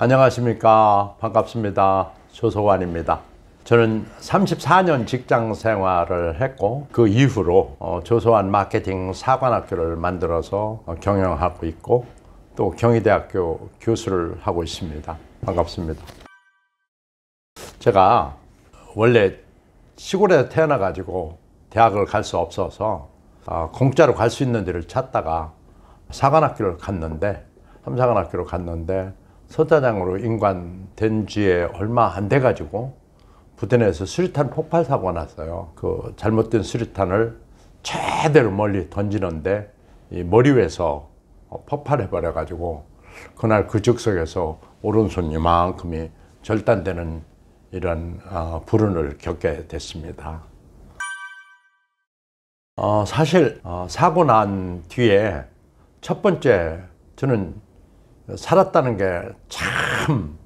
안녕하십니까 반갑습니다 조소관입니다 저는 34년 직장 생활을 했고 그 이후로 어, 조소환 마케팅 사관학교를 만들어서 어, 경영하고 있고 또 경희대학교 교수를 하고 있습니다 반갑습니다 제가 원래 시골에 서 태어나 가지고 대학을 갈 수 없어서 아, 공짜로 갈 수 있는 데를 찾다가 사관학교를 갔는데 삼사관학교를 갔는데 서자장으로 인관된 지에 얼마 안 돼 가지고 부대내에서 수류탄 폭발 사고가 났어요. 그 잘못된 수류탄을 최대로 멀리 던지는데 이 머리 위에서 폭발해 버려 가지고 그날 그 즉석에서 오른손 이만큼이 절단되는 이런 어, 불운을 겪게 됐습니다. 어, 사실 어, 사고 난 뒤에 첫 번째 저는 살았다는 게참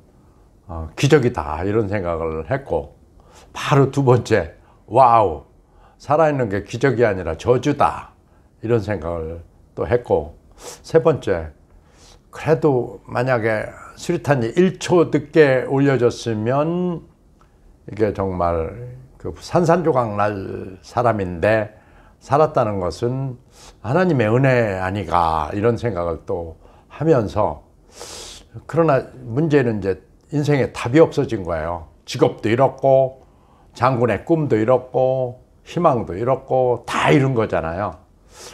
어, 기적이다 이런 생각을 했고 바로 두 번째 와우 살아있는 게 기적이 아니라 저주다 이런 생각을 또 했고 세 번째 그래도 만약에 수리탄이 1초 늦게 올려졌으면 이게 정말 그 산산조각 날 사람인데 살았다는 것은 하나님의 은혜 아니가 이런 생각을 또 하면서 그러나 문제는 이제 인생에 답이 없어진 거예요. 직업도 잃었고, 장군의 꿈도 잃었고, 희망도 잃었고, 다 잃은 거잖아요.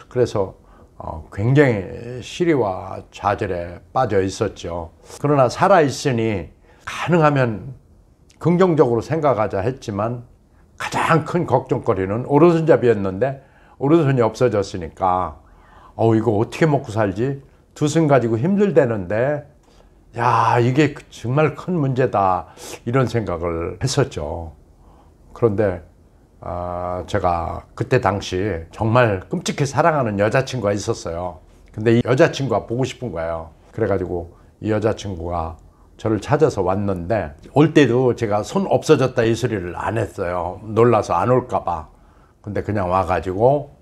그래서 어, 굉장히 시리와 좌절에 빠져 있었죠. 그러나 살아있으니 가능하면 긍정적으로 생각하자 했지만 가장 큰 걱정거리는 오른손잡이였는데 오른손이 없어졌으니까 어 이거 어떻게 먹고 살지 두 손 가지고 힘들대는데 야, 이게 정말 큰 문제다. 이런 생각을 했었죠. 그런데, 아, 제가 그때 당시 정말 끔찍히 사랑하는 여자친구가 있었어요. 근데 이 여자친구가 보고 싶은 거예요. 그래가지고 이 여자친구가 저를 찾아서 왔는데, 올 때도 제가 손 없어졌다 이 소리를 안 했어요. 놀라서 안 올까봐. 근데 그냥 와가지고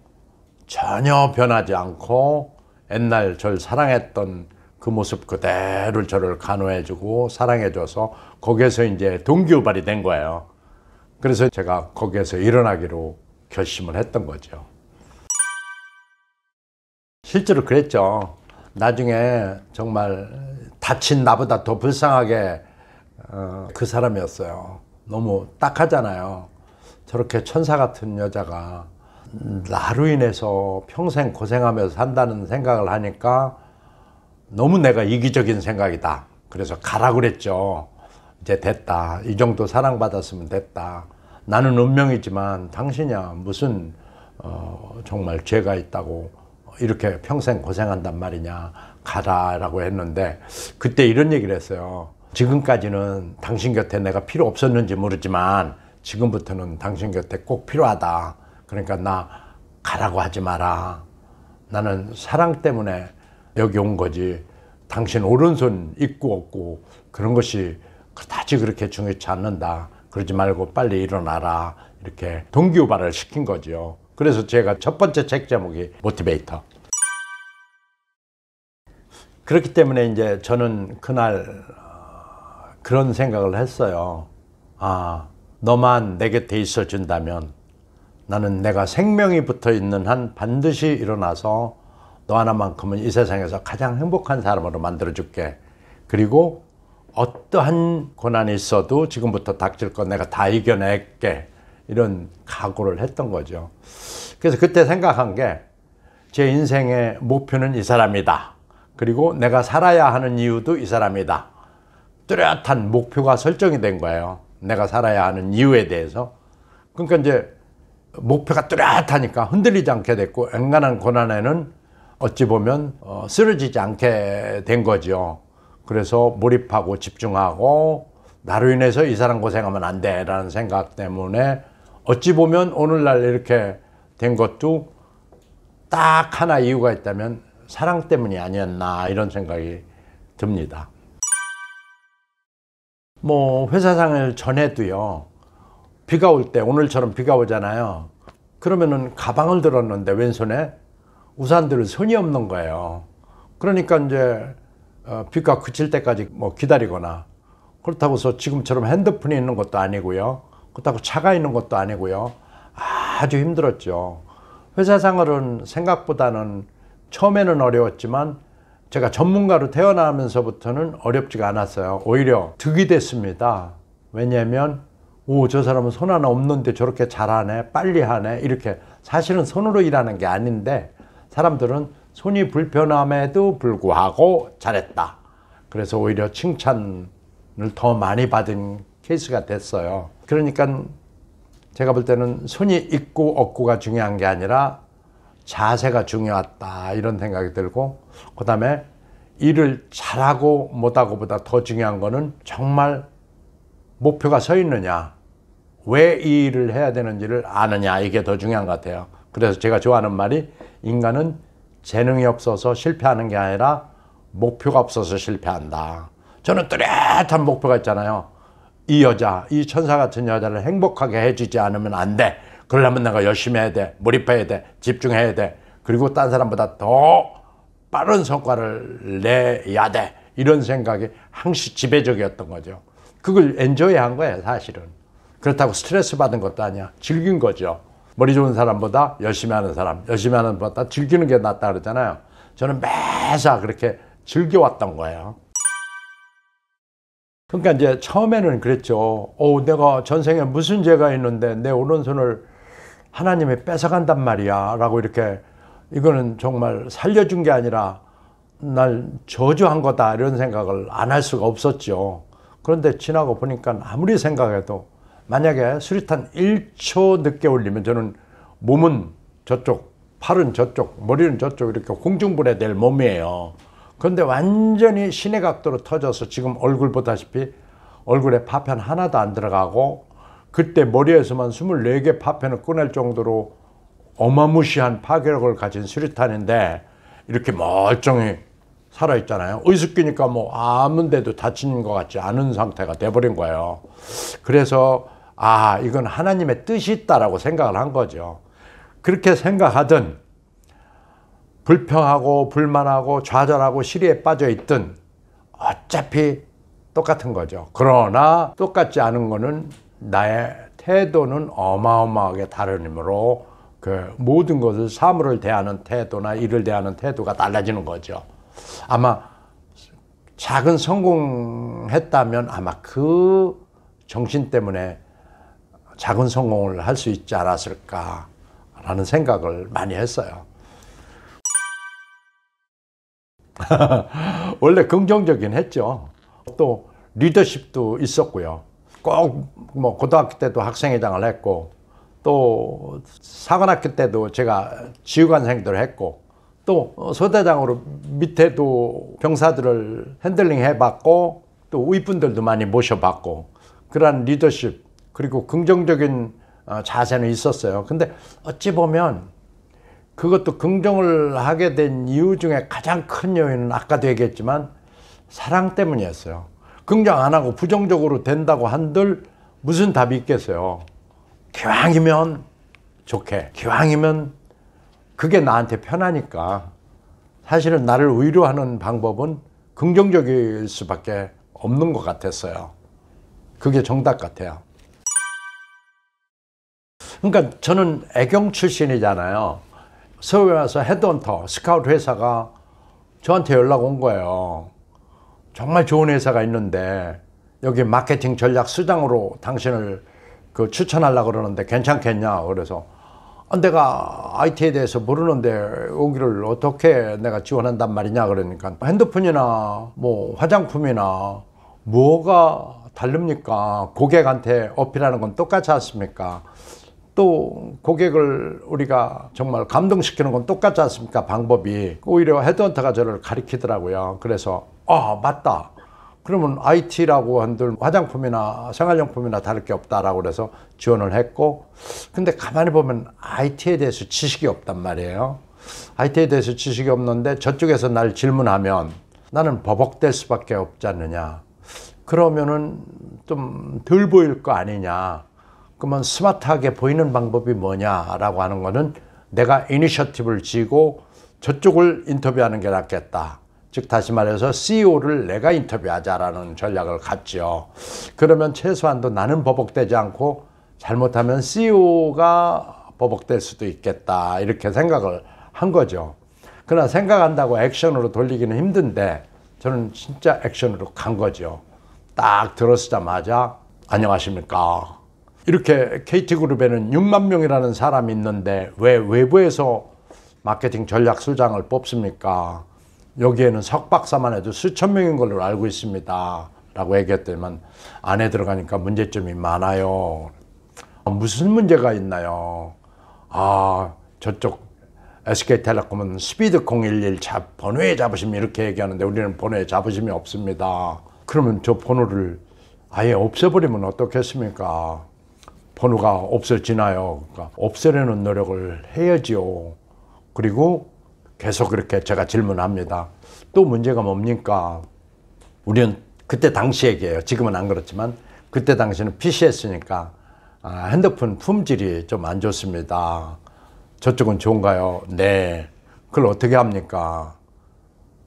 전혀 변하지 않고 옛날 절 사랑했던 그 모습 그대로 저를 간호해주고 사랑해줘서 거기에서 이제 동기유발이 된 거예요. 그래서 제가 거기에서 일어나기로 결심을 했던 거죠. 실제로 그랬죠. 나중에 정말 다친 나보다 더 불쌍하게 어, 그 사람이었어요. 너무 딱하잖아요. 저렇게 천사 같은 여자가 나로 인해서 평생 고생하면서 산다는 생각을 하니까 너무 내가 이기적인 생각이다. 그래서 가라 그랬죠. 이제 됐다. 이 정도 사랑받았으면 됐다. 나는 운명이지만 당신이야 무슨 어, 정말 죄가 있다고 이렇게 평생 고생한단 말이냐 가라라고 했는데 그때 이런 얘기를 했어요. 지금까지는 당신 곁에 내가 필요 없었는지 모르지만 지금부터는 당신 곁에 꼭 필요하다. 그러니까 나 가라고 하지 마라. 나는 사랑 때문에 여기 온 거지 당신 오른손 있고 없고 그런 것이 그다지 그렇게 중요치 않는다 그러지 말고 빨리 일어나라 이렇게 동기유발을 시킨 거죠 그래서 제가 첫 번째 책 제목이 모티베이터 그렇기 때문에 이제 저는 그날 어, 그런 생각을 했어요 아 너만 내 곁에 있어 준다면 나는 내가 생명이 붙어 있는 한 반드시 일어나서 너 하나만큼은 이 세상에서 가장 행복한 사람으로 만들어 줄게. 그리고 어떠한 고난이 있어도 지금부터 닥칠 건 내가 다 이겨낼게. 이런 각오를 했던 거죠. 그래서 그때 생각한 게 제 인생의 목표는 이 사람이다. 그리고 내가 살아야 하는 이유도 이 사람이다. 뚜렷한 목표가 설정이 된 거예요. 내가 살아야 하는 이유에 대해서. 그러니까 이제 목표가 뚜렷하니까 흔들리지 않게 됐고, 앵간한 고난에는 어찌 보면 어, 쓰러지지 않게 된 거죠. 그래서 몰입하고 집중하고 나로 인해서 이 사람 고생하면 안 돼라는 생각 때문에 어찌 보면 오늘날 이렇게 된 것도 딱 하나 이유가 있다면 사랑 때문이 아니었나 이런 생각이 듭니다. 뭐 회사상을 전해도요 비가 올 때 오늘처럼 비가 오잖아요. 그러면은 가방을 들었는데 왼손에 우산들은 손이 없는 거예요. 그러니까 이제 비가 어, 그칠 때까지 뭐 기다리거나 그렇다고 해서 지금처럼 핸드폰이 있는 것도 아니고요. 그렇다고 차가 있는 것도 아니고요. 아주 힘들었죠. 회사 생활은 생각보다는 처음에는 어려웠지만 제가 전문가로 태어나면서부터는 어렵지가 않았어요. 오히려 득이 됐습니다. 왜냐하면 오저 사람은 손 하나 없는데 저렇게 잘하네 빨리 하네 이렇게 사실은 손으로 일하는 게 아닌데 사람들은 손이 불편함에도 불구하고 잘했다. 그래서 오히려 칭찬을 더 많이 받은 케이스가 됐어요. 그러니까 제가 볼 때는 손이 있고 없고가 중요한 게 아니라 자세가 중요하다 이런 생각이 들고 그 다음에 일을 잘하고 못하고 보다 더 중요한 거는 정말 목표가 서 있느냐 왜 이 일을 해야 되는지를 아느냐 이게 더 중요한 것 같아요 그래서 제가 좋아하는 말이 인간은 재능이 없어서 실패하는 게 아니라 목표가 없어서 실패한다. 저는 뚜렷한 목표가 있잖아요. 이 여자, 이 천사 같은 여자를 행복하게 해주지 않으면 안 돼. 그러려면 내가 열심히 해야 돼. 몰입해야 돼. 집중해야 돼. 그리고 딴 사람보다 더 빠른 성과를 내야 돼. 이런 생각이 항시 지배적이었던 거죠. 그걸 엔조이 한 거예요, 사실은. 그렇다고 스트레스 받은 것도 아니야. 즐긴 거죠. 머리 좋은 사람보다 열심히 하는 사람, 열심히 하는 것보다 즐기는 게 낫다 그러잖아요. 저는 매사 그렇게 즐겨왔던 거예요. 그러니까 이제 처음에는 그랬죠. 오, 어, 내가 전생에 무슨 죄가 있는데 내 오른손을 하나님이 뺏어간단 말이야. 라고 이렇게 이거는 정말 살려준 게 아니라 날 저주한 거다. 이런 생각을 안 할 수가 없었죠. 그런데 지나고 보니까 아무리 생각해도 만약에 수류탄 1초 늦게 올리면 저는 몸은 저쪽, 팔은 저쪽, 머리는 저쪽 이렇게 공중분해될 몸이에요. 그런데 완전히 신의 각도로 터져서 지금 얼굴 보다시피 얼굴에 파편 하나도 안 들어가고 그때 머리에서만 24개 파편을 꺼낼 정도로 어마무시한 파괴력을 가진 수류탄인데 이렇게 멀쩡히 살아있잖아요. 의식 끼니까 뭐 아무 데도 다친 것 같지 않은 상태가 돼버린 거예요. 그래서 아, 이건 하나님의 뜻이 있다라고 생각을 한 거죠. 그렇게 생각하든 불평하고 불만하고 좌절하고 시리에 빠져 있든 어차피 똑같은 거죠. 그러나 똑같지 않은 거는 나의 태도는 어마어마하게 다르므로 그 모든 것을 사물을 대하는 태도나 일을 대하는 태도가 달라지는 거죠. 아마 작은 성공했다면 아마 그 정신 때문에 작은 성공을 할 수 있지 않았을까라는 생각을 많이 했어요. 원래 긍정적인 했죠. 또 리더십도 있었고요. 꼭 뭐 고등학교 때도 학생회장을 했고 또 사관학교 때도 제가 지휘관생도 했고 또 소대장으로 밑에도 병사들을 핸들링 해봤고 또 우이분들도 많이 모셔봤고 그러한 리더십 그리고 긍정적인 어, 자세는 있었어요. 근데 어찌 보면 그것도 긍정을 하게 된 이유 중에 가장 큰 요인은 아까도 얘기했지만 사랑 때문이었어요. 긍정 안 하고 부정적으로 된다고 한들 무슨 답이 있겠어요. 기왕이면 좋게, 기왕이면 그게 나한테 편하니까 사실은 나를 위로하는 방법은 긍정적일 수밖에 없는 것 같았어요. 그게 정답 같아요. 그러니까 저는 애경 출신이잖아요. 서울에 와서 헤드헌터, 스카우트 회사가 저한테 연락 온 거예요. 정말 좋은 회사가 있는데 여기 마케팅 전략 수장으로 당신을 그 추천하려고 그러는데 괜찮겠냐 그래서 아, 내가 IT에 대해서 모르는데 여기를 어떻게 내가 지원한단 말이냐 그러니까 핸드폰이나 뭐 화장품이나 뭐가 다릅니까 고객한테 어필하는 건 똑같지 않습니까 또 고객을 우리가 정말 감동시키는 건 똑같지 않습니까? 방법이. 오히려 헤드헌터가 저를 가리키더라고요. 그래서 아 맞다. 그러면 IT라고 한들 화장품이나 생활용품이나 다를 게 없다라고 해서 지원을 했고 근데 가만히 보면 IT에 대해서 지식이 없단 말이에요. IT에 대해서 지식이 없는데 저쪽에서 날 질문하면 나는 버벅댈 수밖에 없지 않느냐. 그러면은 좀 덜 보일 거 아니냐. 그러면 스마트하게 보이는 방법이 뭐냐라고 하는 거는 내가 이니셔티브를 지고 저쪽을 인터뷰하는 게 낫겠다. 즉 다시 말해서 CEO를 내가 인터뷰하자라는 전략을 갖죠. 그러면 최소한도 나는 버벅대지 않고 잘못하면 CEO가 버벅될 수도 있겠다 이렇게 생각을 한 거죠. 그러나 생각한다고 액션으로 돌리기는 힘든데 저는 진짜 액션으로 간 거죠. 딱들었자마자 안녕하십니까 이렇게 KT그룹에는 6만 명이라는 사람이 있는데 왜 외부에서 마케팅 전략 수장을 뽑습니까? 여기에는 석 박사만 해도 수천 명인 걸로 알고 있습니다. 라고 얘기했더니만 안에 들어가니까 문제점이 많아요. 아, 무슨 문제가 있나요? 아, 저쪽 SK텔레콤은 스피드 011 잡, 번호에 잡으심 이렇게 얘기하는데 우리는 번호에 잡으심이 없습니다. 그러면 저 번호를 아예 없애버리면 어떻겠습니까? 번호가 없어지나요? 그러니까 없애려는 노력을 해야지요. 그리고 계속 그렇게 제가 질문합니다. 또 문제가 뭡니까? 우리는 그때 당시 얘기요 지금은 안 그렇지만 그때 당시는 PC했으니까 아, 핸드폰 품질이 좀 안 좋습니다. 저쪽은 좋은가요? 네. 그걸 어떻게 합니까?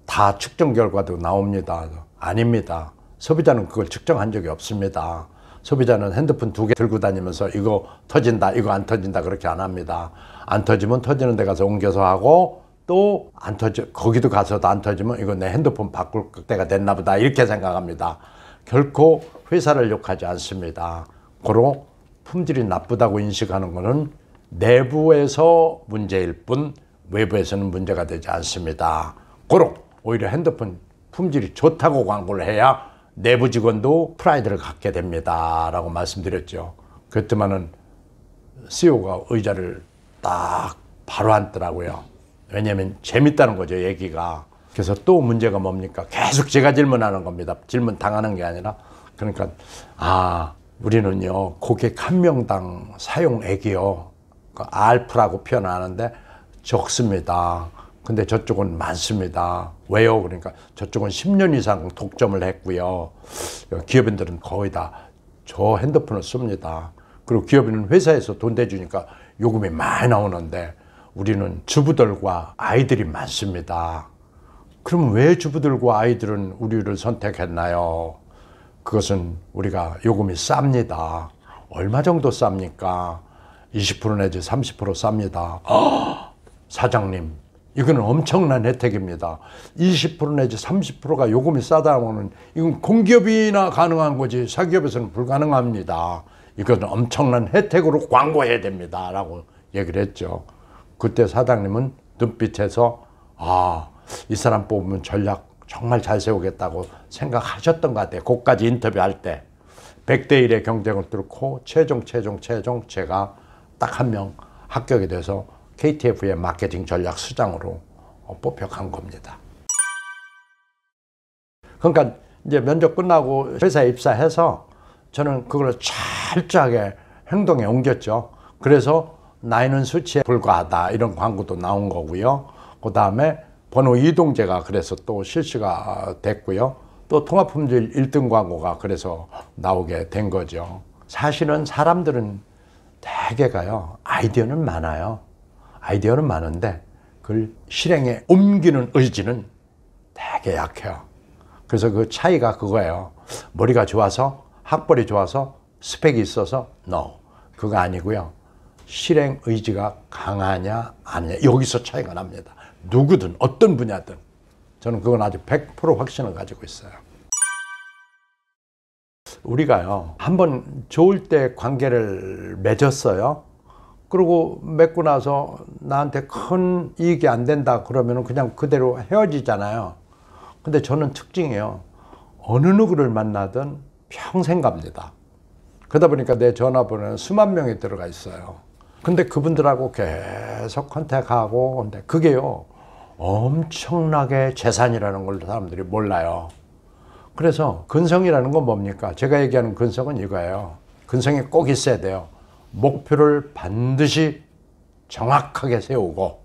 다 측정 결과도 나옵니다. 아닙니다. 소비자는 그걸 측정한 적이 없습니다. 소비자는 핸드폰 두 개 들고 다니면서 이거 터진다 이거 안 터진다 그렇게 안 합니다 안 터지면 터지는 데 가서 옮겨서 하고 또 안 터지 거기도 가서도 안 터지면 이거 내 핸드폰 바꿀 때가 됐나 보다 이렇게 생각합니다 결코 회사를 욕하지 않습니다 고로 품질이 나쁘다고 인식하는 것은 내부에서 문제일 뿐 외부에서는 문제가 되지 않습니다 고로 오히려 핸드폰 품질이 좋다고 광고를 해야 내부 직원도 프라이드를 갖게 됩니다. 라고 말씀드렸죠. 그랬더만은 CEO가 의자를 딱 바로 앉더라고요. 왜냐면 재밌다는 거죠, 얘기가. 그래서 또 문제가 뭡니까? 계속 제가 질문하는 겁니다. 질문 당하는 게 아니라. 그러니까, 아, 우리는요, 고객 한 명당 사용액이요. 그 알프라고 표현하는데 적습니다. 근데 저쪽은 많습니다. 왜요? 그러니까 저쪽은 10년 이상 독점을 했고요. 기업인들은 거의 다 저 핸드폰을 씁니다. 그리고 기업인은 회사에서 돈 대주니까 요금이 많이 나오는데 우리는 주부들과 아이들이 많습니다. 그럼 왜 주부들과 아이들은 우리를 선택했나요? 그것은 우리가 요금이 쌉니다. 얼마 정도 쌉니까? 20% 내지 30% 쌉니다. 사장님, 이거는 엄청난 혜택입니다. 20% 내지 30%가 요금이 싸다면 이건 공기업이나 가능한 거지 사기업에서는 불가능합니다. 이거는 엄청난 혜택으로 광고해야 됩니다. 라고 얘기를 했죠. 그때 사장님은 눈빛에서 아, 이 사람 뽑으면 전략 정말 잘 세우겠다고 생각하셨던 것 같아요. 그까지 인터뷰할 때. 100대 1의 경쟁을 뚫고 최종 최종 최종 제가 딱 한 명 합격이 돼서 KTF의 마케팅 전략 수장으로 어, 뽑혀간 겁니다. 그러니까 이제 면접 끝나고 회사에 입사해서 저는 그걸 철저하게 행동에 옮겼죠. 그래서 나이는 수치에 불과하다 이런 광고도 나온 거고요. 그 다음에 번호 이동제가 그래서 또 실시가 됐고요. 또 통합품질 1등 광고가 그래서 나오게 된 거죠. 사실은 사람들은 대개가요 아이디어는 많아요 아이디어는 많은데 그걸 실행에 옮기는 의지는 되게 약해요. 그래서 그 차이가 그거예요. 머리가 좋아서 학벌이 좋아서 스펙이 있어서 no 그거 아니고요. 실행 의지가 강하냐 아니냐 여기서 차이가 납니다. 누구든 어떤 분야든 저는 그건 아주 100% 확신을 가지고 있어요. 우리가요 한번 좋을 때 관계를 맺었어요. 그리고 맺고 나서 나한테 큰 이익이 안 된다 그러면 그냥 그대로 헤어지잖아요. 근데 저는 특징이에요. 어느 누구를 만나든 평생 갑니다. 그러다 보니까 내 전화번호는 수만 명이 들어가 있어요. 근데 그분들하고 계속 컨택하고 근데 그게요. 엄청나게 재산이라는 걸 사람들이 몰라요. 그래서 근성이라는 건 뭡니까? 제가 얘기하는 근성은 이거예요. 근성이 꼭 있어야 돼요. 목표를 반드시 정확하게 세우고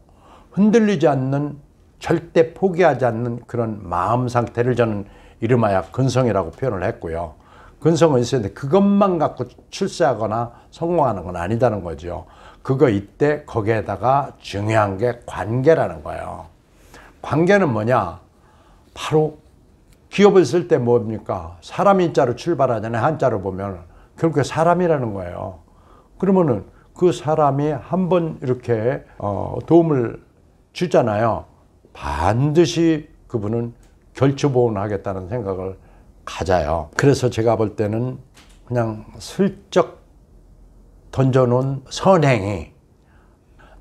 흔들리지 않는 절대 포기하지 않는 그런 마음 상태를 저는 이름하여 근성이라고 표현을 했고요. 근성은 있었는데 그것만 갖고 출세하거나 성공하는 건 아니다는 거죠. 그거 이때 거기에다가 중요한 게 관계라는 거예요. 관계는 뭐냐? 바로 기업을 쓸 때 뭡니까? 사람 인자로 출발하잖아요. 한자로 보면. 결국에 사람이라는 거예요. 그러면은 그 사람이 한 번 이렇게 어, 도움을 주잖아요. 반드시 그분은 결처보훈 하겠다는 생각을 가져요. 그래서 제가 볼 때는 그냥 슬쩍 던져놓은 선행이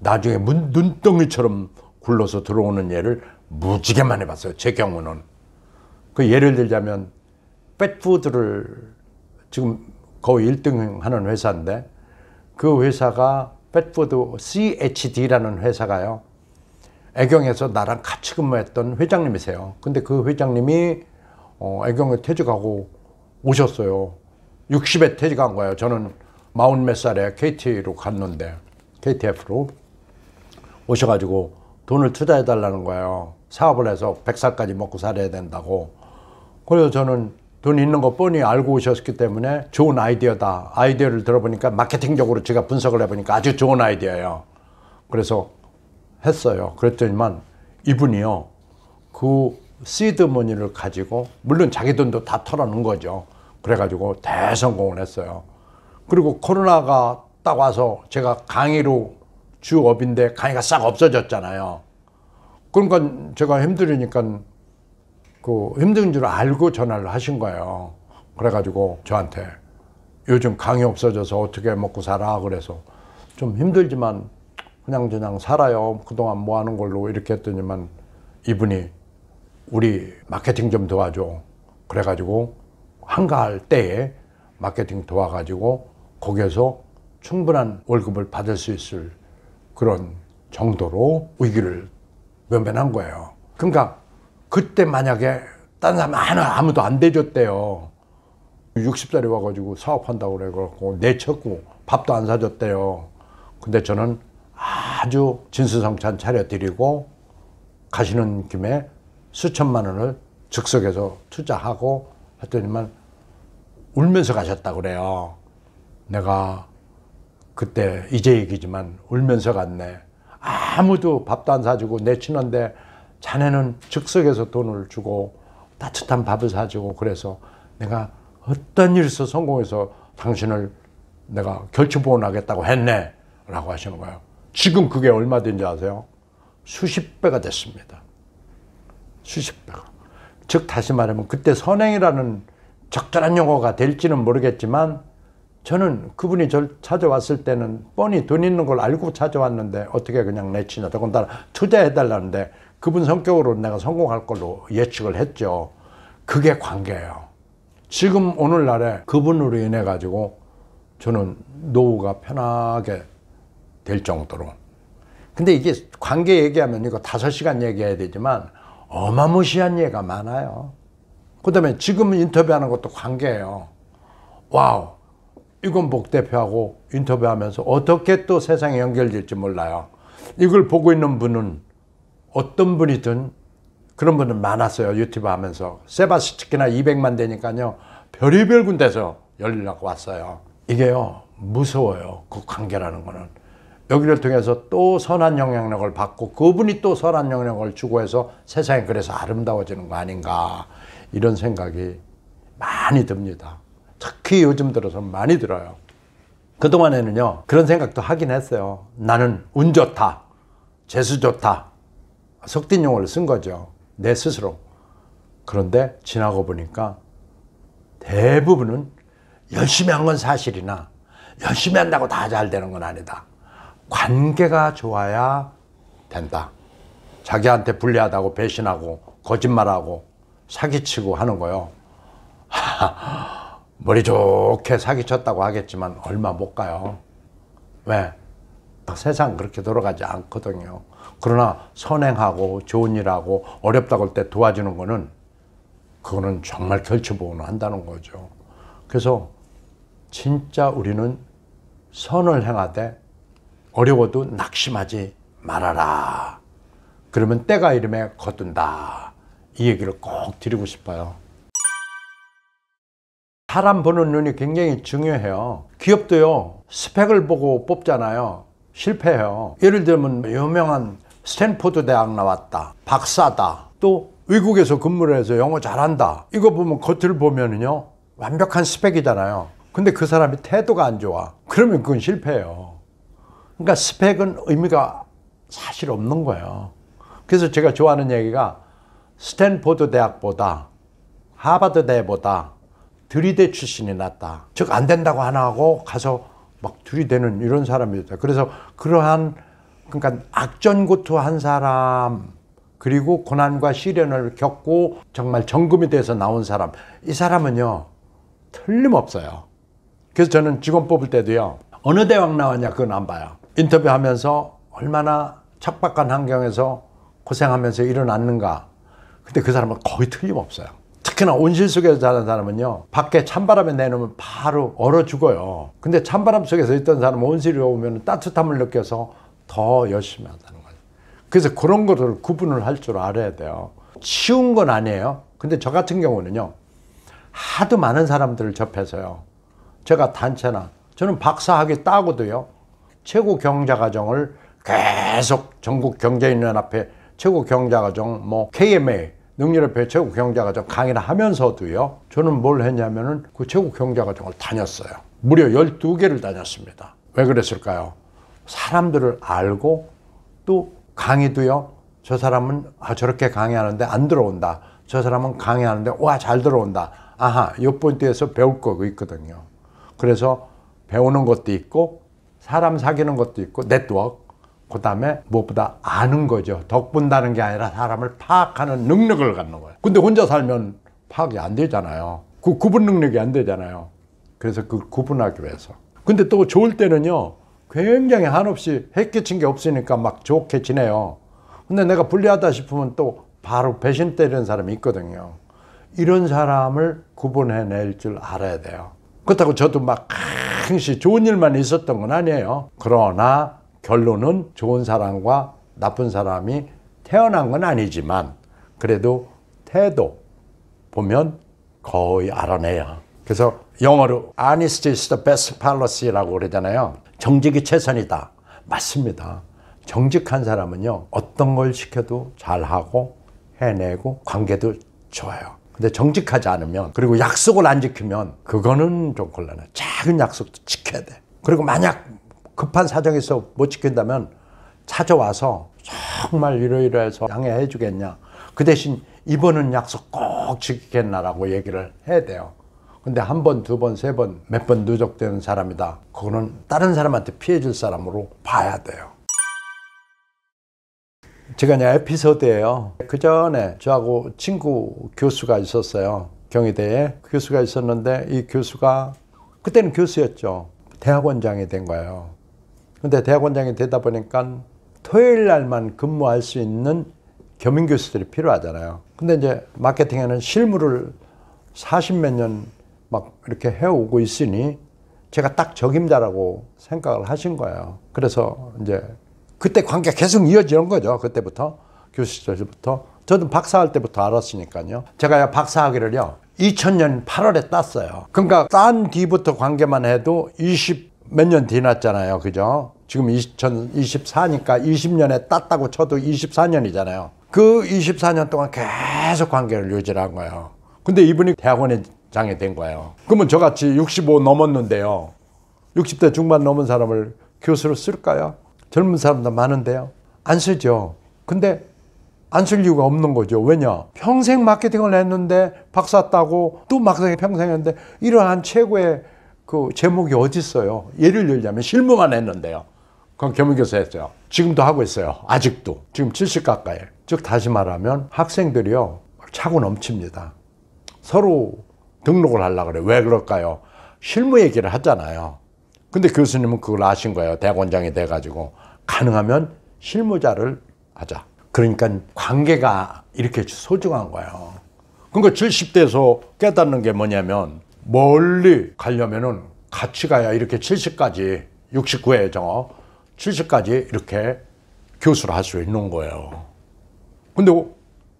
나중에 문, 눈덩이처럼 굴러서 들어오는 예를 무지개 많이 봤어요. 제 경우는. 그 예를 들자면, 펫푸드를 지금 거의 1등 하는 회사인데, 그 회사가 배트포드 CHD라는 회사가요. 애경에서 나랑 같이 근무했던 회장님이세요. 근데 그 회장님이 어, 애경에 퇴직하고 오셨어요. 60에 퇴직한 거예요. 저는 마흔 몇 살에 KT로 갔는데 KTF로 오셔가지고 돈을 투자해 달라는 거예요. 사업을 해서 100살까지 먹고 살아야 된다고. 그래서 저는 돈 있는 거 뻔히 알고 오셨기 때문에 좋은 아이디어다. 아이디어를 들어보니까 마케팅적으로 제가 분석을 해보니까 아주 좋은 아이디어예요. 그래서 했어요. 그랬더니만 이분이요. 그 시드머니를 가지고 물론 자기 돈도 다 털어놓은 거죠. 그래가지고 대성공을 했어요. 그리고 코로나가 딱 와서 제가 강의로 주업인데 강의가 싹 없어졌잖아요. 그러니까 제가 힘들으니까 그 힘든 줄 알고 전화를 하신 거예요. 그래가지고 저한테 요즘 강이 없어져서 어떻게 먹고 살아 그래서 좀 힘들지만 그냥 저냥 살아요. 그동안 뭐 하는 걸로 이렇게 했더니만 이분이 우리 마케팅 좀 도와줘. 그래가지고 한가할 때에 마케팅 도와가지고 거기에서 충분한 월급을 받을 수 있을 그런 정도로 위기를 면면한 거예요. 그러니까 그때 만약에 다른 사람 하나 아무도 안 대줬대요. 6 0살이 와가지고 사업한다고 그래갖고 내쳤고 밥도 안 사줬대요. 근데 저는 아주 진수성찬 차려드리고 가시는 김에 수천만 원을 즉석에서 투자하고 했더니만 울면서 가셨다 그래요. 내가 그때 이제 얘기지만 울면서 갔네. 아무도 밥도 안 사주고 내치는데 자네는 즉석에서 돈을 주고 따뜻한 밥을 사주고 그래서 내가 어떤 일에서 성공해서 당신을 내가 결처보원하겠다고 했네 라고 하시는 거예요. 지금 그게 얼마 된지 아세요? 수십 배가 됐습니다. 수십 배가. 즉 다시 말하면 그때 선행이라는 적절한 용어가 될지는 모르겠지만 저는 그분이 절 찾아왔을 때는 뻔히 돈 있는 걸 알고 찾아왔는데 어떻게 그냥 내치냐 더군다나 투자해달라는데 그분 성격으로 내가 성공할 걸로 예측을 했죠. 그게 관계예요. 지금 오늘날에 그분으로 인해 가지고 저는 노후가 편하게 될 정도로. 근데 이게 관계 얘기하면 이거 다섯 시간 얘기해야 되지만 어마무시한 예가 많아요. 그 다음에 지금 인터뷰하는 것도 관계예요. 와우. 이건 복 대표하고 인터뷰하면서 어떻게 또 세상에 연결될지 몰라요. 이걸 보고 있는 분은 어떤 분이든 그런 분들 많았어요. 유튜브 하면서. 세바스티키나 200만 되니까요. 별의별 군데서 열연고 왔어요. 이게요. 무서워요. 그 관계라는 거는. 여기를 통해서 또 선한 영향력을 받고 그분이 또 선한 영향력을 주고 해서 세상이 그래서 아름다워지는 거 아닌가 이런 생각이 많이 듭니다. 특히 요즘 들어서 많이 들어요. 그동안에는요 그런 생각도 하긴 했어요. 나는 운 좋다, 재수 좋다, 석딘 용어를 쓴 거죠. 내 스스로. 그런데 지나고 보니까 대부분은 열심히 한 건 사실이나 열심히 한다고 다 잘 되는 건 아니다. 관계가 좋아야 된다. 자기한테 불리하다고 배신하고 거짓말하고 사기치고 하는 거요. 머리 좋게 사기쳤다고 하겠지만 얼마 못 가요. 왜? 세상 그렇게 돌아가지 않거든요. 그러나 선행하고 좋은 일하고 어렵다고 할 때 도와주는 거는 그거는 정말 결처보호는 한다는 거죠. 그래서 진짜 우리는 선을 행하되 어려워도 낙심하지 말아라. 그러면 때가 이름에 거둔다. 이 얘기를 꼭 드리고 싶어요. 사람 보는 눈이 굉장히 중요해요. 기업도요, 스펙을 보고 뽑잖아요. 실패해요. 예를 들면 유명한 스탠포드 대학 나왔다 박사다 또 외국에서 근무를 해서 영어 잘한다 이거 보면 겉을 보면은요 완벽한 스펙이잖아요 근데 그 사람이 태도가 안 좋아 그러면 그건 실패예요 그러니까 스펙은 의미가 사실 없는 거예요 그래서 제가 좋아하는 얘기가 스탠포드 대학보다 하버드 대보다 들이대 출신이 낫다 즉 안 된다고 하나 하고 가서 막 들이대는 이런 사람이 있다 그래서 그러한 그러니까 악전고투한 사람 그리고 고난과 시련을 겪고 정말 정금이 돼서 나온 사람 이 사람은요 틀림없어요. 그래서 저는 직원 뽑을 때도요 어느 대학 나왔냐 그건 안 봐요. 인터뷰하면서 얼마나 착박한 환경에서 고생하면서 일어났는가. 근데 그 사람은 거의 틀림없어요. 특히나 온실 속에서 자는 사람은요 밖에 찬바람에 내놓으면 바로 얼어 죽어요 근데 찬바람 속에서 있던 사람은 온실이 오면 따뜻함을 느껴서 더 열심히 한다는 거죠. 그래서 그런 것을 구분을 할 줄 알아야 돼요. 쉬운 건 아니에요. 근데 저 같은 경우는요. 하도 많은 사람들을 접해서요. 제가 단체나 저는 박사학위 따고도요. 최고 경자과정을 계속 전국 경제인연 앞에 최고 경자과정 뭐 KMA 능률협회 최고 경자과정 강의를 하면서도요. 저는 뭘 했냐면은 그 최고 경자과정을 다녔어요. 무려 12개를 다녔습니다. 왜 그랬을까요? 사람들을 알고 또 강의도요. 저 사람은 아 저렇게 강의하는데 안 들어온다. 저 사람은 강의하는데 와 잘 들어온다. 아하 요 포인트에서 배울 거가 있거든요. 그래서 배우는 것도 있고 사람 사귀는 것도 있고 네트워크 그 다음에 무엇보다 아는 거죠. 덕분다는 게 아니라 사람을 파악하는 능력을 갖는 거예요. 근데 혼자 살면 파악이 안 되잖아요. 그 구분 능력이 안 되잖아요. 그래서 그 구분하기 위해서. 근데 또 좋을 때는요. 굉장히 한없이 해끼친 게 없으니까 막 좋게 지내요. 근데 내가 불리하다 싶으면 또 바로 배신 때리는 사람이 있거든요. 이런 사람을 구분해낼 줄 알아야 돼요. 그렇다고 저도 막 항시 좋은 일만 있었던 건 아니에요. 그러나 결론은 좋은 사람과 나쁜 사람이 태어난 건 아니지만 그래도 태도 보면 거의 알아내요. 그래서 영어로 honesty is the best policy라고 그러잖아요. 정직이 최선이다. 맞습니다. 정직한 사람은요, 어떤 걸 시켜도 잘하고 해내고 관계도 좋아요. 근데 정직하지 않으면, 그리고 약속을 안 지키면, 그거는 좀 곤란해. 작은 약속도 지켜야 돼. 그리고 만약 급한 사정에서 못 지킨다면, 찾아와서 정말 이러이러해서 양해해 주겠냐. 그 대신 이번은 약속 꼭 지키겠나라고 얘기를 해야 돼요. 근데 한 번, 두 번, 세 번, 몇 번 누적되는 사람이다. 그거는 다른 사람한테 피해 질 사람으로 봐야 돼요. 제가 이제 에피소드예요. 그 전에 저하고 친구 교수가 있었어요. 경희대에 그 교수가 있었는데 이 교수가 그때는 교수였죠. 대학원장이 된 거예요. 근데 대학원장이 되다 보니까 토요일 날만 근무할 수 있는 겸임 교수들이 필요하잖아요. 근데 이제 마케팅에는 실무를 40몇년 막 이렇게 해오고 있으니 제가 딱 적임자라고 생각을 하신 거예요. 그래서 이제 그때 관계 계속 이어지는 거죠. 그때부터 교수 시절부터 저는 박사할 때부터 알았으니까요. 제가 박사학위를요 2000년 8월에 땄어요. 그러니까 딴 뒤부터 관계만 해도 20 몇년 뒤났잖아요. 그죠? 지금 2024니까 20년에 땄다고 쳐도 24년이잖아요. 그 24년 동안 계속 관계를 유지를 한 거예요. 근데 이분이 대학원에 장애된 거예요. 그러면 저같이 65 넘었는데요. 60대 중반 넘은 사람을 교수로 쓸까요? 젊은 사람도 많은데요. 안 쓰죠. 근데 안 쓸 이유가 없는 거죠. 왜냐? 평생 마케팅을 했는데 박사 따고 또 막상 평생 했는데 이러한 최고의 그 제목이 어디 있어요? 예를 들자면 실무만 했는데요. 그건 교무교사 했어요. 지금도 하고 있어요. 아직도. 지금 70 가까이. 즉 다시 말하면 학생들이요. 차고 넘칩니다. 서로 등록을 하려고 그래. 요왜 그럴까요? 실무 얘기를 하잖아요. 근데 교수님은 그걸 아신 거예요. 대학원장이 돼가지고. 가능하면 실무자를 하자. 그러니까 관계가 이렇게 소중한 거예요. 그러니까 70대에서 깨닫는 게 뭐냐면 멀리 가려면은 같이 가야 이렇게 70까지 69회 정어 70까지 이렇게 교수를 할 수 있는 거예요. 근데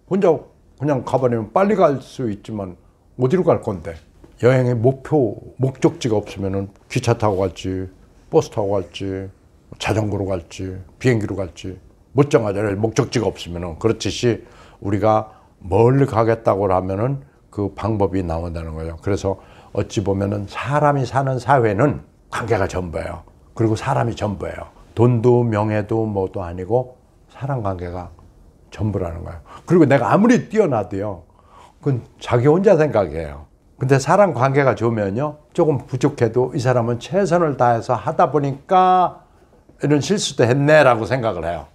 혼자 그냥 가버리면 빨리 갈 수 있지만 어디로 갈 건데? 여행의 목표, 목적지가 없으면 기차 타고 갈지, 버스 타고 갈지, 자전거로 갈지, 비행기로 갈지, 못정하자를 목적지가 없으면 그렇듯이 우리가 멀리 가겠다고 하면은 그 방법이 나온다는 거예요. 그래서 어찌 보면은 사람이 사는 사회는 관계가 전부예요. 그리고 사람이 전부예요. 돈도 명예도 뭐도 아니고 사람 관계가 전부라는 거예요. 그리고 내가 아무리 뛰어나도요. 그건 자기 혼자 생각이에요. 근데 사람 관계가 좋으면요. 조금 부족해도 이 사람은 최선을 다해서 하다 보니까 이런 실수도 했네라고 생각을 해요.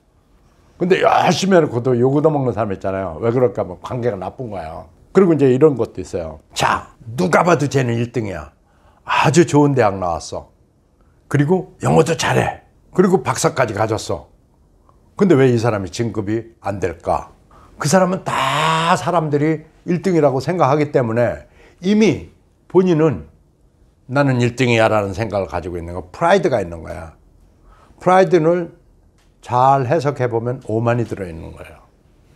근데 열심히 해놓고도 요구 도먹는 사람 있잖아요. 왜 그럴까? 뭐 관계가 나쁜 거예요. 그리고 이제 이런 것도 있어요. 자, 누가 봐도 쟤는 1등이야. 아주 좋은 대학 나왔어. 그리고 영어도 잘해. 그리고 박사까지 가졌어. 근데 왜 이 사람이 진급이 안 될까? 그 사람은 다 사람들이 1등이라고 생각하기 때문에 이미 본인은 나는 1등이야 라는 생각을 가지고 있는 거 프라이드가 있는 거야 프라이드를 잘 해석해 보면 오만이 들어있는 거예요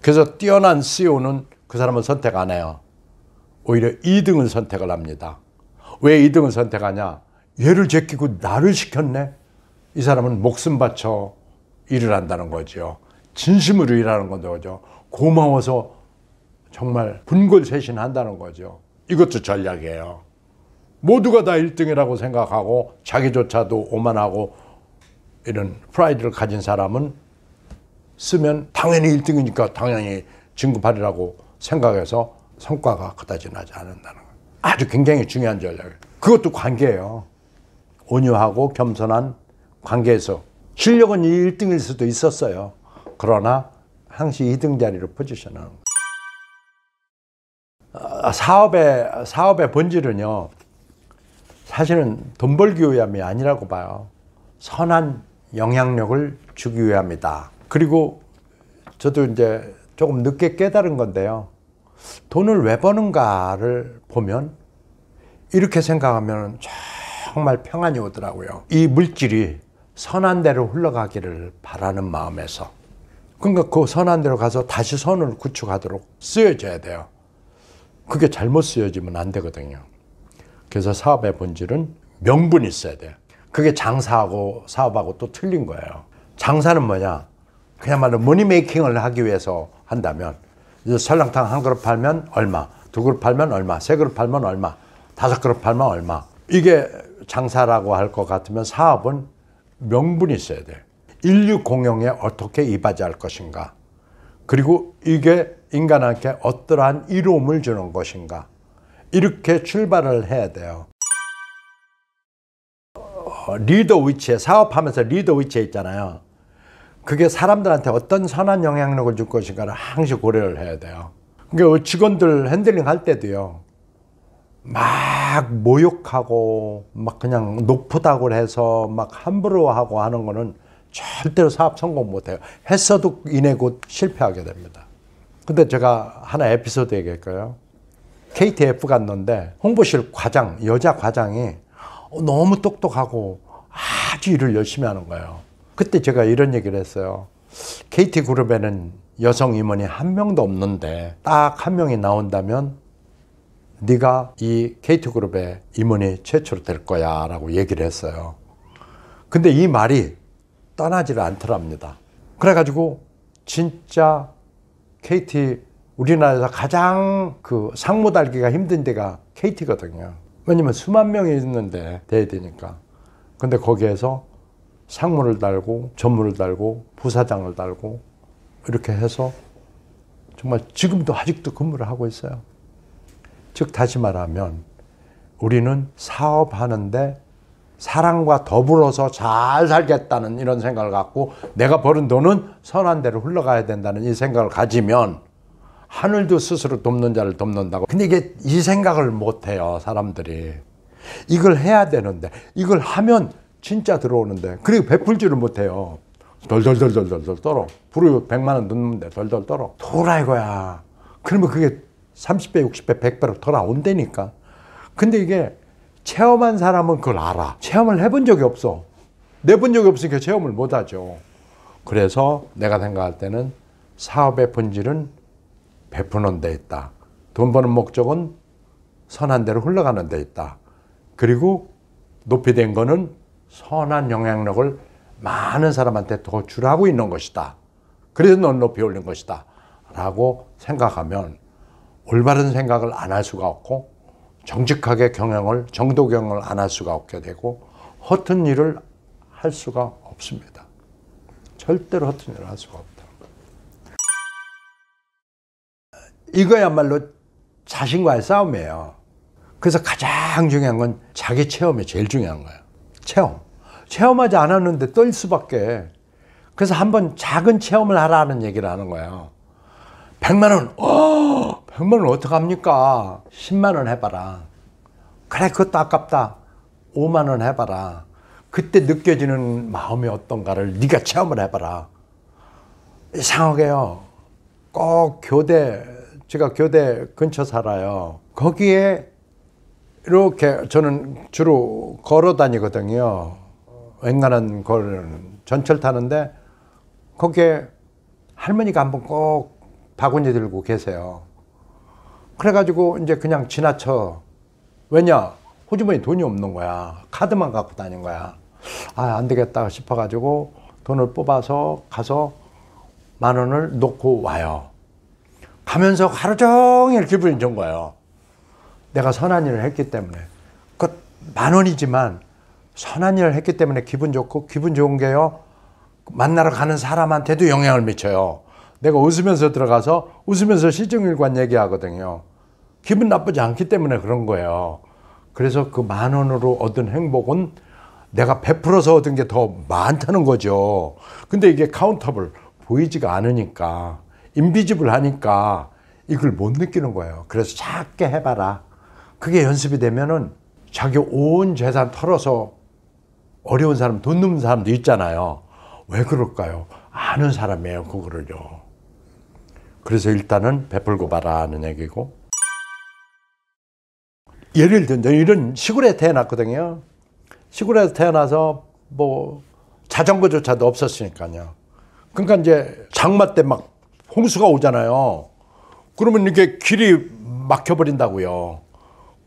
그래서 뛰어난 CEO는 그사람을 선택 안 해요 오히려 2등을 선택을 합니다 왜 2등을 선택하냐 얘를 제끼고 나를 시켰네 이 사람은 목숨 바쳐 일을 한다는 거지요 진심으로 일하는 건데 그죠 고마워서 정말 분골쇄신한다는 거죠. 이것도 전략이에요. 모두가 다 1등이라고 생각하고 자기조차도 오만하고 이런 프라이드를 가진 사람은 쓰면 당연히 1등이니까 당연히 진급하리라고 생각해서 성과가 그다지 나지 않는다는 거 아주 굉장히 중요한 전략이에요. 그것도 관계예요. 온유하고 겸손한 관계에서 실력은 1등일 수도 있었어요. 그러나 항시 2등 자리로 포지션하는 거예요. 아, 사업의 사업의 본질은요. 사실은 돈 벌기 위함이 아니라고 봐요. 선한 영향력을 주기 위함이다. 그리고 저도 이제 조금 늦게 깨달은 건데요. 돈을 왜 버는가를 보면 이렇게 생각하면 정말 평안이 오더라고요. 이 물질이 선한 대로 흘러가기를 바라는 마음에서. 그러니까 그 선한 대로 가서 다시 선을 구축하도록 쓰여져야 돼요. 그게 잘못 쓰여지면 안 되거든요. 그래서 사업의 본질은 명분이 있어야 돼 그게 장사하고 사업하고 또 틀린 거예요. 장사는 뭐냐? 그야말로 머니메이킹을 하기 위해서 한다면 설렁탕 한 그릇 팔면 얼마, 두 그릇 팔면 얼마, 세 그릇 팔면 얼마, 다섯 그릇 팔면 얼마. 이게 장사라고 할 것 같으면 사업은 명분이 있어야 돼. 인류 공용에 어떻게 이바지할 것인가. 그리고 이게 인간에게 어떠한 이로움을 주는 것인가. 이렇게 출발을 해야 돼요. 어, 리더 위치에, 사업하면서 리더 위치에 있잖아요. 그게 사람들한테 어떤 선한 영향력을 줄 것인가를 항상 고려를 해야 돼요. 그러니까 직원들 핸들링 할 때도요. 막 모욕하고 막 그냥 높다고 해서 막 함부로 하고 하는 거는 절대로 사업 성공 못해요. 했어도 이내 곧 실패하게 됩니다. 근데 제가 하나 에피소드 얘기할까요? KTF 갔는데 홍보실 과장, 여자 과장이 어, 너무 똑똑하고 아주 일을 열심히 하는 거예요. 그때 제가 이런 얘기를 했어요. KT그룹에는 여성 임원이 한 명도 없는데 딱 한 명이 나온다면 네가 이 KT그룹의 임원이 최초로 될 거야 라고 얘기를 했어요. 근데 이 말이 떠나지를 않더랍니다. 그래가지고 진짜 KT 우리나라에서 가장 그 상무 달기가 힘든 데가 KT거든요. 왜냐면 수만 명이 있는데 돼야 되니까. 근데 거기에서 상무를 달고 전무를 달고 부사장을 달고 이렇게 해서 정말 지금도 아직도 근무를 하고 있어요. 즉 다시 말하면 우리는 사업하는데 사랑과 더불어서 잘 살겠다는 이런 생각을 갖고 내가 버는 돈은 선한 대로 흘러가야 된다는 이 생각을 가지면 하늘도 스스로 돕는 자를 돕는다고. 근데 이게 이 생각을 못 해요, 사람들이. 이걸 해야 되는데, 이걸 하면 진짜 들어오는데, 그리고 베풀지를 못 해요. 덜덜덜덜덜 덜 떨어. 불을 100만 원 넣는데 덜덜 떨어. 돌아 이거야. 그러면 그게 30배, 60배, 100배로 돌아온다니까. 근데 이게 체험한 사람은 그걸 알아. 체험을 해본 적이 없어. 내본 적이 없으니까 체험을 못하죠. 그래서 내가 생각할 때는 사업의 본질은 베푸는 데 있다. 돈 버는 목적은 선한 대로 흘러가는 데 있다. 그리고 높이 된 거는 선한 영향력을 많은 사람한테 더 주라고 있는 것이다. 그래서 넌 높이 올린 것이다. 라고 생각하면 올바른 생각을 안 할 수가 없고 정직하게 경영을 정도 경영을 안 할 수가 없게 되고 허튼 일을 할 수가 없습니다. 절대로 허튼 일을 할 수가 없다. 이거야말로 자신과의 싸움이에요. 그래서 가장 중요한 건 자기 체험이 제일 중요한 거예요. 체험. 체험하지 않았는데 떨 수밖에. 그래서 한번 작은 체험을 하라는 얘기를 하는 거예요. 100만 원, 어! 100만 원 어떡합니까? 10만 원 해봐라. 그래, 그것도 아깝다. 5만 원 해봐라. 그때 느껴지는 마음이 어떤가를 네가 체험을 해봐라. 이상하게요. 꼭 교대, 제가 교대 근처 살아요. 거기에 이렇게 저는 주로 걸어 다니거든요. 웬간한 걸 전철 타는데 거기에 할머니가 한번 꼭 바구니 들고 계세요. 그래가지고 이제 그냥 지나쳐. 왜냐? 호주머니 돈이 없는 거야. 카드만 갖고 다닌 거야. 아, 안 되겠다 싶어가지고 돈을 뽑아서 가서 만 원을 놓고 와요. 가면서 하루 종일 기분이 좋은 거예요. 내가 선한 일을 했기 때문에. 그 만 원이지만 선한 일을 했기 때문에 기분 좋고 기분 좋은 게요. 만나러 가는 사람한테도 영향을 미쳐요. 내가 웃으면서 들어가서 웃으면서 시정일관 얘기하거든요. 기분 나쁘지 않기 때문에 그런 거예요. 그래서 그 만 원으로 얻은 행복은 내가 베풀어서 얻은 게 더 많다는 거죠. 근데 이게 카운터블 보이지가 않으니까 인비집을 하니까 이걸 못 느끼는 거예요. 그래서 작게 해봐라. 그게 연습이 되면은 자기 온 재산 털어서 어려운 사람, 돈 넘는 사람도 있잖아요. 왜 그럴까요? 아는 사람이에요, 그거를요. 그래서 일단은 베풀고 봐라는 얘기고. 예를 들면 이런 시골에 태어났거든요. 시골에 태어나서 뭐 자전거조차도 없었으니까요. 그러니까 이제 장마 때 막 홍수가 오잖아요. 그러면 이게 렇 길이 막혀버린다고요.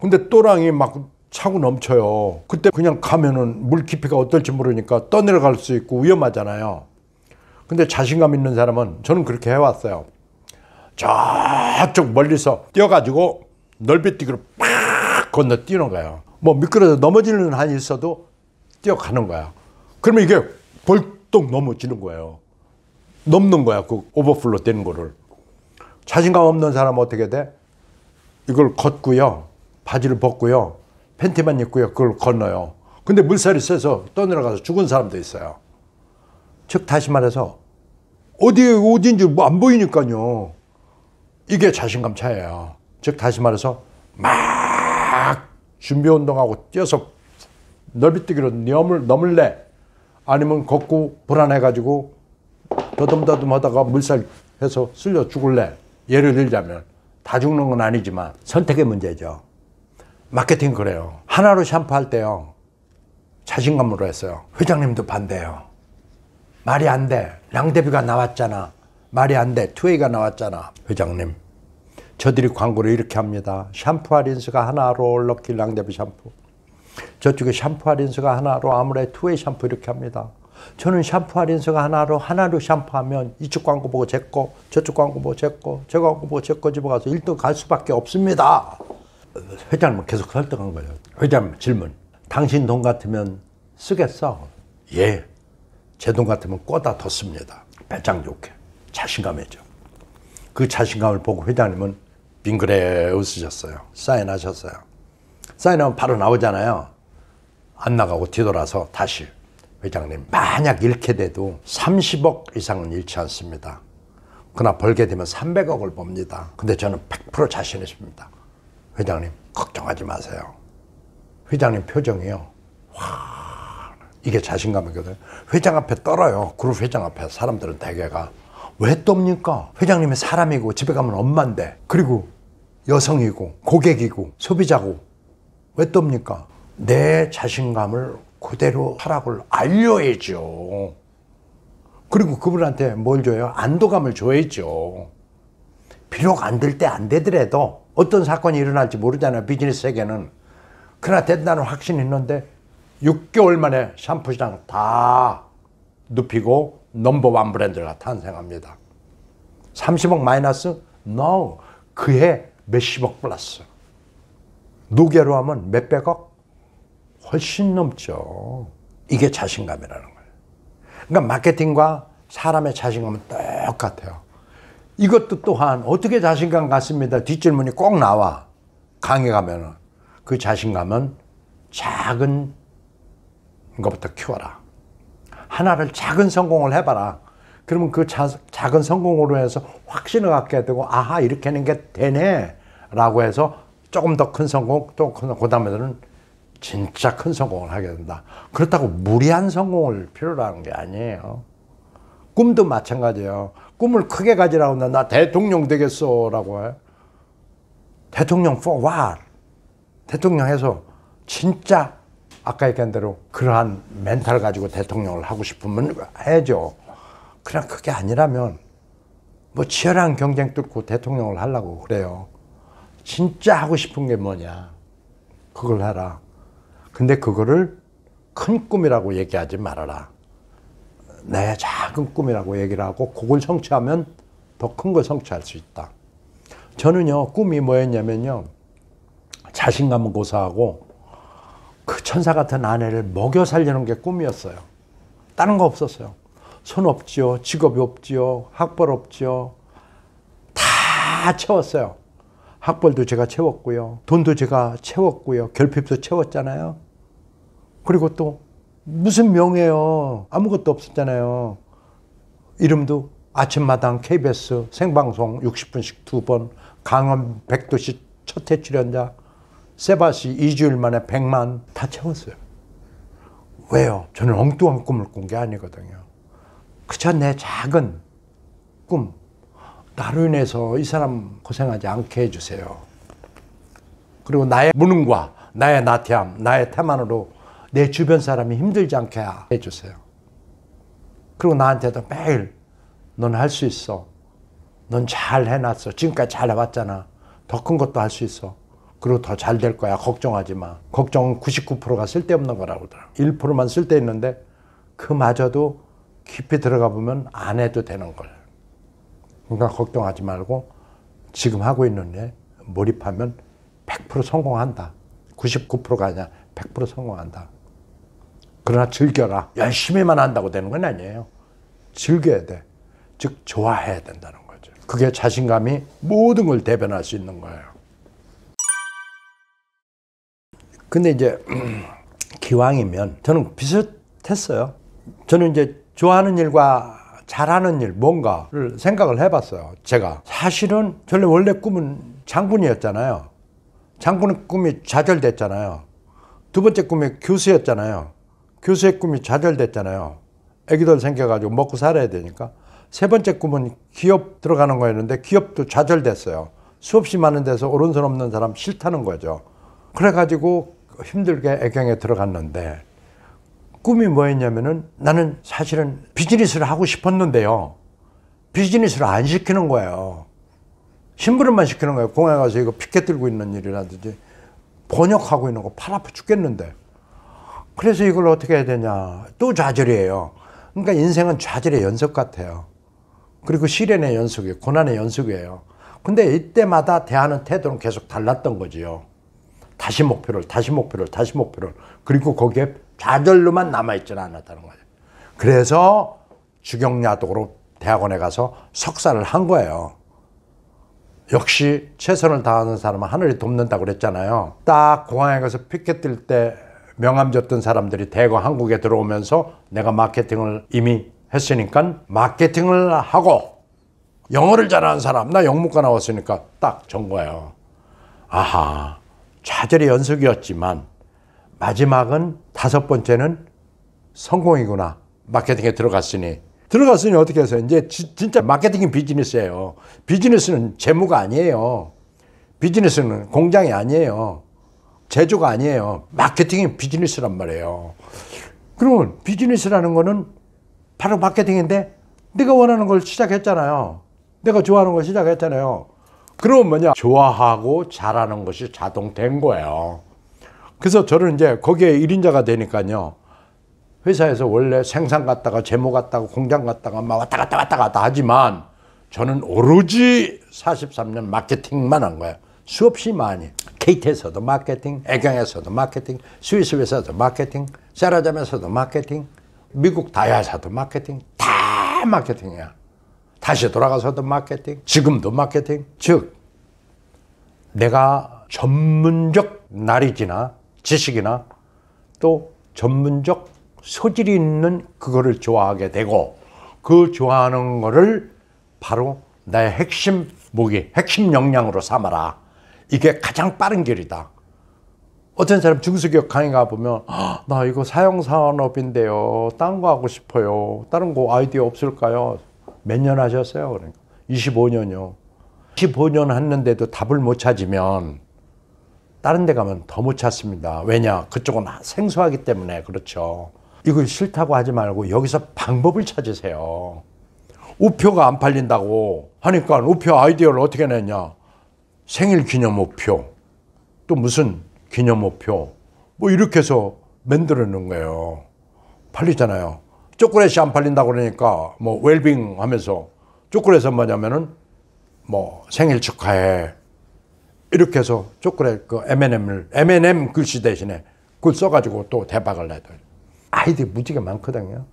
근데 또랑이 막 차고 넘쳐요. 그때 그냥 가면은 물 깊이가 어떨지 모르니까 떠내려갈 수 있고 위험하잖아요. 근데 자신감 있는 사람은 저는 그렇게 해왔어요. 저쪽 멀리서 뛰어가지고 넓이뛰기로 팍 건너 뛰는 거예요. 뭐 미끄러져 넘어지는 한이 있어도 뛰어가는 거야. 그러면 이게 벌떡 넘어지는 거예요. 넘는 거야. 그 오버플로 되는 거를. 자신감 없는 사람은 어떻게 돼? 이걸 걷고요. 바지를 벗고요. 팬티만 입고요. 그걸 건너요. 근데 물살이 세서 떠내려가서 죽은 사람도 있어요. 즉, 다시 말해서, 어디에 어딘지 뭐 안 보이니까요. 이게 자신감 차예요. 즉 다시 말해서 막 준비 운동하고 뛰어서 넓이뛰기로 넘을, 넘을래 아니면 걷고 불안해가지고 더듬더듬 하다가 물살 해서 쓸려 죽을래 예를 들자면 다 죽는 건 아니지만 선택의 문제죠 마케팅 그래요 하나로 샴푸할 때요 자신감으로 했어요 회장님도 반대요 말이 안돼 랑데비가 나왔잖아 말이 안 돼. 투웨이가 나왔잖아. 회장님. 저들이 광고를 이렇게 합니다. 샴푸 와린스가 하나로 럭키 랑데비 샴푸. 저쪽에 샴푸 와린스가 하나로 아무래 투웨이 샴푸 이렇게 합니다. 저는 샴푸 와린스가 하나로 하나로 샴푸하면 이쪽 광고 보고 제 거, 저쪽 광고 보고 제 거, 저 광고 보고 제 거 집어가서 1등 갈 수밖에 없습니다. 회장님은 계속 설득한 거예요. 회장님 질문. 당신 돈 같으면 쓰겠어? 예. 제 돈 같으면 꽂아 뒀습니다. 배짱 좋게. 자신감이죠. 그 자신감을 보고 회장님은 빙그레 웃으셨어요. 사인하셨어요. 사인하면 바로 나오잖아요. 안 나가고 뒤돌아서 다시 회장님 만약 잃게 돼도 30억 이상은 잃지 않습니다. 그러나 벌게 되면 300억을 봅니다. 근데 저는 100% 자신 있습니다. 회장님 걱정하지 마세요. 회장님 표정이요. 와 이게 자신감이거든요. 회장 앞에 떨어요. 그룹 회장 앞에 사람들은 대개가 왜 떱니까? 회장님이 사람이고 집에 가면 엄마인데 그리고 여성이고 고객이고 소비자고 왜 떱니까? 내 자신감을 그대로 하락을 알려야죠. 그리고 그분한테 뭘 줘요? 안도감을 줘야죠. 비록 안 될 때 안 되더라도 어떤 사건이 일어날지 모르잖아요. 비즈니스 세계는. 그러나 된다는 확신이 있는데 6개월 만에 샴푸시장 다 눕히고 넘버원 브랜드가 탄생합니다. 30억 마이너스? No. 그해 몇십억 플러스. 누계로 하면 몇백억? 훨씬 넘죠. 이게 자신감이라는 거예요. 그러니까 마케팅과 사람의 자신감은 똑같아요. 이것도 또한 어떻게 자신감 같습니다. 뒷질문이 꼭 나와. 강의 가면은. 그 자신감은 작은 것부터 키워라. 하나를 작은 성공을 해봐라. 그러면 그 자, 작은 성공으로 해서 확신을 갖게 되고 아하 이렇게 하는 게 되네라고 해서 조금 더 큰 성공 또그 다음에는 진짜 큰 성공을 하게 된다. 그렇다고 무리한 성공을 필요로 하는 게 아니에요. 꿈도 마찬가지예요. 꿈을 크게 가지라고 하면 나 대통령 되겠어라고 해. 대통령 for what? 대통령 해서 진짜 아까 얘기한 대로 그러한 멘탈 을 가지고 대통령을 하고 싶으면 해야죠. 그냥 그게 아니라면 뭐 치열한 경쟁 뚫고 대통령을 하려고 그래요. 진짜 하고 싶은 게 뭐냐. 그걸 하라. 근데 그거를 큰 꿈이라고 얘기하지 말아라. 내 네, 작은 꿈이라고 얘기를 하고 그걸 성취하면 더 큰 걸 성취할 수 있다. 저는요, 꿈이 뭐였냐면요. 자신감 고사하고 그 천사 같은 아내를 먹여 살려는 게 꿈이었어요. 다른 거 없었어요. 손 없지요. 직업이 없지요. 학벌 없지요. 다 채웠어요. 학벌도 제가 채웠고요. 돈도 제가 채웠고요. 결핍도 채웠잖아요. 그리고 또 무슨 명예요. 아무것도 없었잖아요. 이름도 아침마당 KBS 생방송 60분씩 두 번, 강원 백도시 첫해 출연자, 세바시 2주일 만에 100만 다 채웠어요. 왜요? 저는 엉뚱한 꿈을 꾼 게 아니거든요. 그저 내 작은 꿈. 나로 인해서 이 사람 고생하지 않게 해주세요. 그리고 나의 무능과 나의 나태함, 나의 태만으로 내 주변 사람이 힘들지 않게 해주세요. 그리고 나한테도 매일 넌 할 수 있어. 넌 잘 해놨어. 지금까지 잘 해왔잖아. 더 큰 것도 할 수 있어. 그리고 더 잘 될 거야. 걱정하지 마. 걱정은 99%가 쓸데없는 거라고 그러더라 1%만 쓸데 있는데 그마저도 깊이 들어가 보면 안 해도 되는 걸. 그러니까 걱정하지 말고 지금 하고 있는 일 몰입하면 100% 성공한다. 99%가 아니라 100% 성공한다. 그러나 즐겨라. 열심히만 한다고 되는 건 아니에요. 즐겨야 돼. 즉, 좋아해야 된다는 거죠. 그게 자신감이 모든 걸 대변할 수 있는 거예요. 근데 이제 기왕이면 저는 비슷했어요. 저는 이제 좋아하는 일과 잘하는 일 뭔가를 생각을 해봤어요. 제가 사실은 원래 원래 꿈은 장군이었잖아요. 장군의 꿈이 좌절됐잖아요. 두 번째 꿈이 교수였잖아요. 교수의 꿈이 좌절됐잖아요. 애기들 생겨가지고 먹고 살아야 되니까. 세 번째 꿈은 기업 들어가는 거였는데 기업도 좌절됐어요. 수없이 많은 데서 오른손 없는 사람 싫다는 거죠. 그래가지고 힘들게 애경에 들어갔는데 꿈이 뭐였냐면은 나는 사실은 비즈니스를 하고 싶었는데요. 비즈니스를 안 시키는 거예요. 심부름만 시키는 거예요. 공항에 가서 이거 피켓 들고 있는 일이라든지 번역하고 있는 거 팔 아파 죽겠는데. 그래서 이걸 어떻게 해야 되냐. 또 좌절이에요. 그러니까 인생은 좌절의 연속 같아요. 그리고 시련의 연속이에요. 고난의 연속이에요. 근데 이때마다 대하는 태도는 계속 달랐던 거지요. 다시 목표를, 다시 목표를, 다시 목표를. 그리고 거기에 좌절로만 남아있지는 않았다는 거예요. 그래서 주경야독으로 대학원에 가서 석사를 한 거예요. 역시 최선을 다하는 사람은 하늘이 돕는다고 그랬잖아요. 딱 공항에 가서 피켓 뜰 때 명함 줬던 사람들이 대거 한국에 들어오면서 내가 마케팅을 이미 했으니까 마케팅을 하고 영어를 잘하는 사람, 나 영문과 나왔으니까 딱정 거예요. 아하, 좌절의 연속이었지만 마지막은 다섯 번째는 성공이구나. 마케팅에 들어갔으니. 들어갔으니 어떻게 해서 이제 지, 진짜 마케팅이 비즈니스예요. 비즈니스는 재무가 아니에요. 비즈니스는 공장이 아니에요. 제조가 아니에요. 마케팅이 비즈니스란 말이에요. 그러면 비즈니스라는 거는 바로 마케팅인데 내가 원하는 걸 시작했잖아요. 내가 좋아하는 걸 시작했잖아요. 그러면 뭐냐 좋아하고 잘하는 것이 자동 된 거예요 그래서 저는 이제 거기에 일인자가 되니까요 회사에서 원래 생산 갔다가 재무 갔다가 공장 갔다가 막 왔다 갔다 왔다 갔다 하지만 저는 오로지 43년 마케팅만 한 거예요 수없이 많이 KT에서도 마케팅, 애경에서도 마케팅, 스위스 회사도 마케팅, 세라잠에서도 마케팅, 미국 다이아사도 마케팅 다 마케팅이야 다시 돌아가서도 마케팅, 지금도 마케팅. 즉, 내가 전문적 날이지나 지식이나 또 전문적 소질이 있는 그거를 좋아하게 되고 그 좋아하는 거를 바로 나의 핵심 무기, 핵심 역량으로 삼아라. 이게 가장 빠른 길이다. 어떤 사람 중소기업 강의 가보면 아, 나 이거 사용산업인데요. 딴 거 하고 싶어요. 다른 거 아이디어 없을까요? 몇년 하셨어요? 그러니까 25년요. 25년 했는데도 답을 못 찾으면 다른 데 가면 더 못 찾습니다. 왜냐? 그쪽은 생소하기 때문에 그렇죠. 이걸 싫다고 하지 말고 여기서 방법을 찾으세요. 우표가 안 팔린다고 하니까 우표 아이디어를 어떻게 냈냐? 생일 기념 우표, 또 무슨 기념 우표, 뭐 이렇게 해서 만들어 놓은 거예요. 팔리잖아요. 초콜릿이 안 팔린다고 그러니까 뭐 웰빙 하면서 초콜릿은 뭐냐면은 뭐 생일 축하해 이렇게 해서 초콜릿 그 M&M을 M&M 글씨 대신에 글 써가지고 또 대박을 내도 더 아이들이 무지개 많거든요.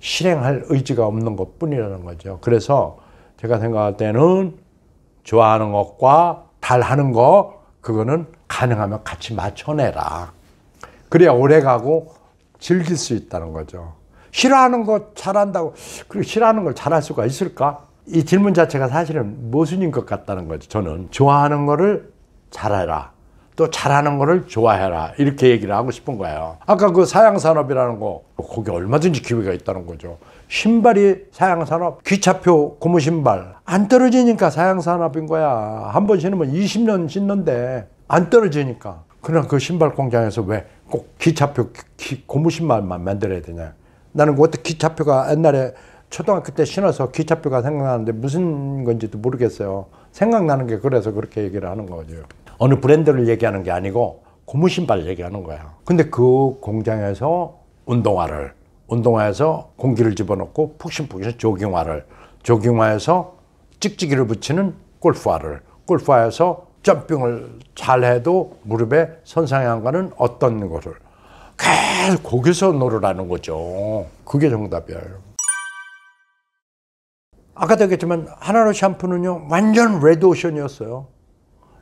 실행할 의지가 없는 것 뿐이라는 거죠. 그래서 제가 생각할 때는 좋아하는 것과 잘하는거 그거는 가능하면 같이 맞춰내라. 그래야 오래 가고 즐길 수 있다는 거죠. 싫어하는 거 잘한다고 그리고 싫어하는 걸 잘할 수가 있을까? 이 질문 자체가 사실은 모순인 것 같다는 거죠. 저는 좋아하는 거를 잘해라. 또 잘하는 거를 좋아해라. 이렇게 얘기를 하고 싶은 거예요. 아까 그 사양산업이라는 거, 거기 얼마든지 기회가 있다는 거죠. 신발이 사양산업, 기차표, 고무신발. 안 떨어지니까 사양산업인 거야. 한 번 신으면 20년 신는데 안 떨어지니까. 그러나 그 신발 공장에서 왜 꼭 기차표, 기, 고무신발만 만들어야 되냐. 나는 어떻게 기차표가 옛날에 초등학교 때 신어서 기차표가 생각나는데 무슨 건지도 모르겠어요. 생각나는 게 그래서 그렇게 얘기를 하는 거죠. 어느 브랜드를 얘기하는 게 아니고 고무신발 얘기하는 거야. 근데 그 공장에서 운동화를, 운동화에서 공기를 집어넣고 푹신푹신 조깅화를, 조깅화에서 찍찍이를 붙이는 골프화를, 골프화에서 점핑을 잘해도 무릎에 손상이안가는 어떤 거를 계속 거기서 놀으라는 거죠. 그게 정답이에요. 아까도 얘기했지만 하나로 샴푸는요 완전 레드오션이었어요.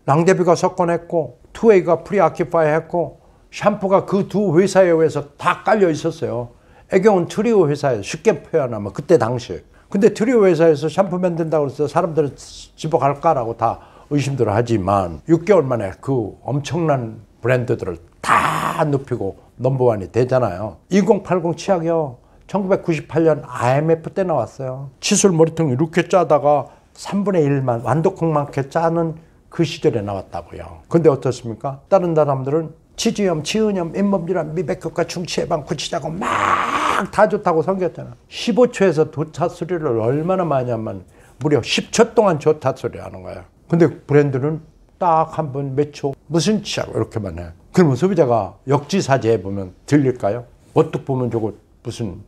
랑데비가 석권했고 투웨이가 프리아키파이 했고 샴푸가 그 두 회사에 의해서 다 깔려 있었어요. 애경은 트리오 회사에 쉽게 표현하면 그때 당시. 근데 트리오 회사에서 샴푸 만든다고 해서 사람들을 집어갈까라고 다 의심들을 하지만 6개월 만에 그 엄청난 브랜드들을 다 높이고 넘버원이 되잖아요. 2080 치약이요. 1998년 IMF 때 나왔어요. 치술 머리통 이렇게 짜다가 3분의 1만 완도콩만큼 짜는 그 시절에 나왔다고요. 근데 어떻습니까? 다른 사람들은 치주염, 치은염, 잇몸질환, 미백효과, 충치예방 구치자고 막 다 좋다고 성겼잖아. 15초에서 도차 수리를 얼마나 많이 하면 무려 10초 동안 좋다 소리 하는 거예요 근데 브랜드는 딱한번몇초 무슨 치약 이렇게만 해 그러면 소비자가 역지사지해 보면 들릴까요? 어떻 보면 저거 무슨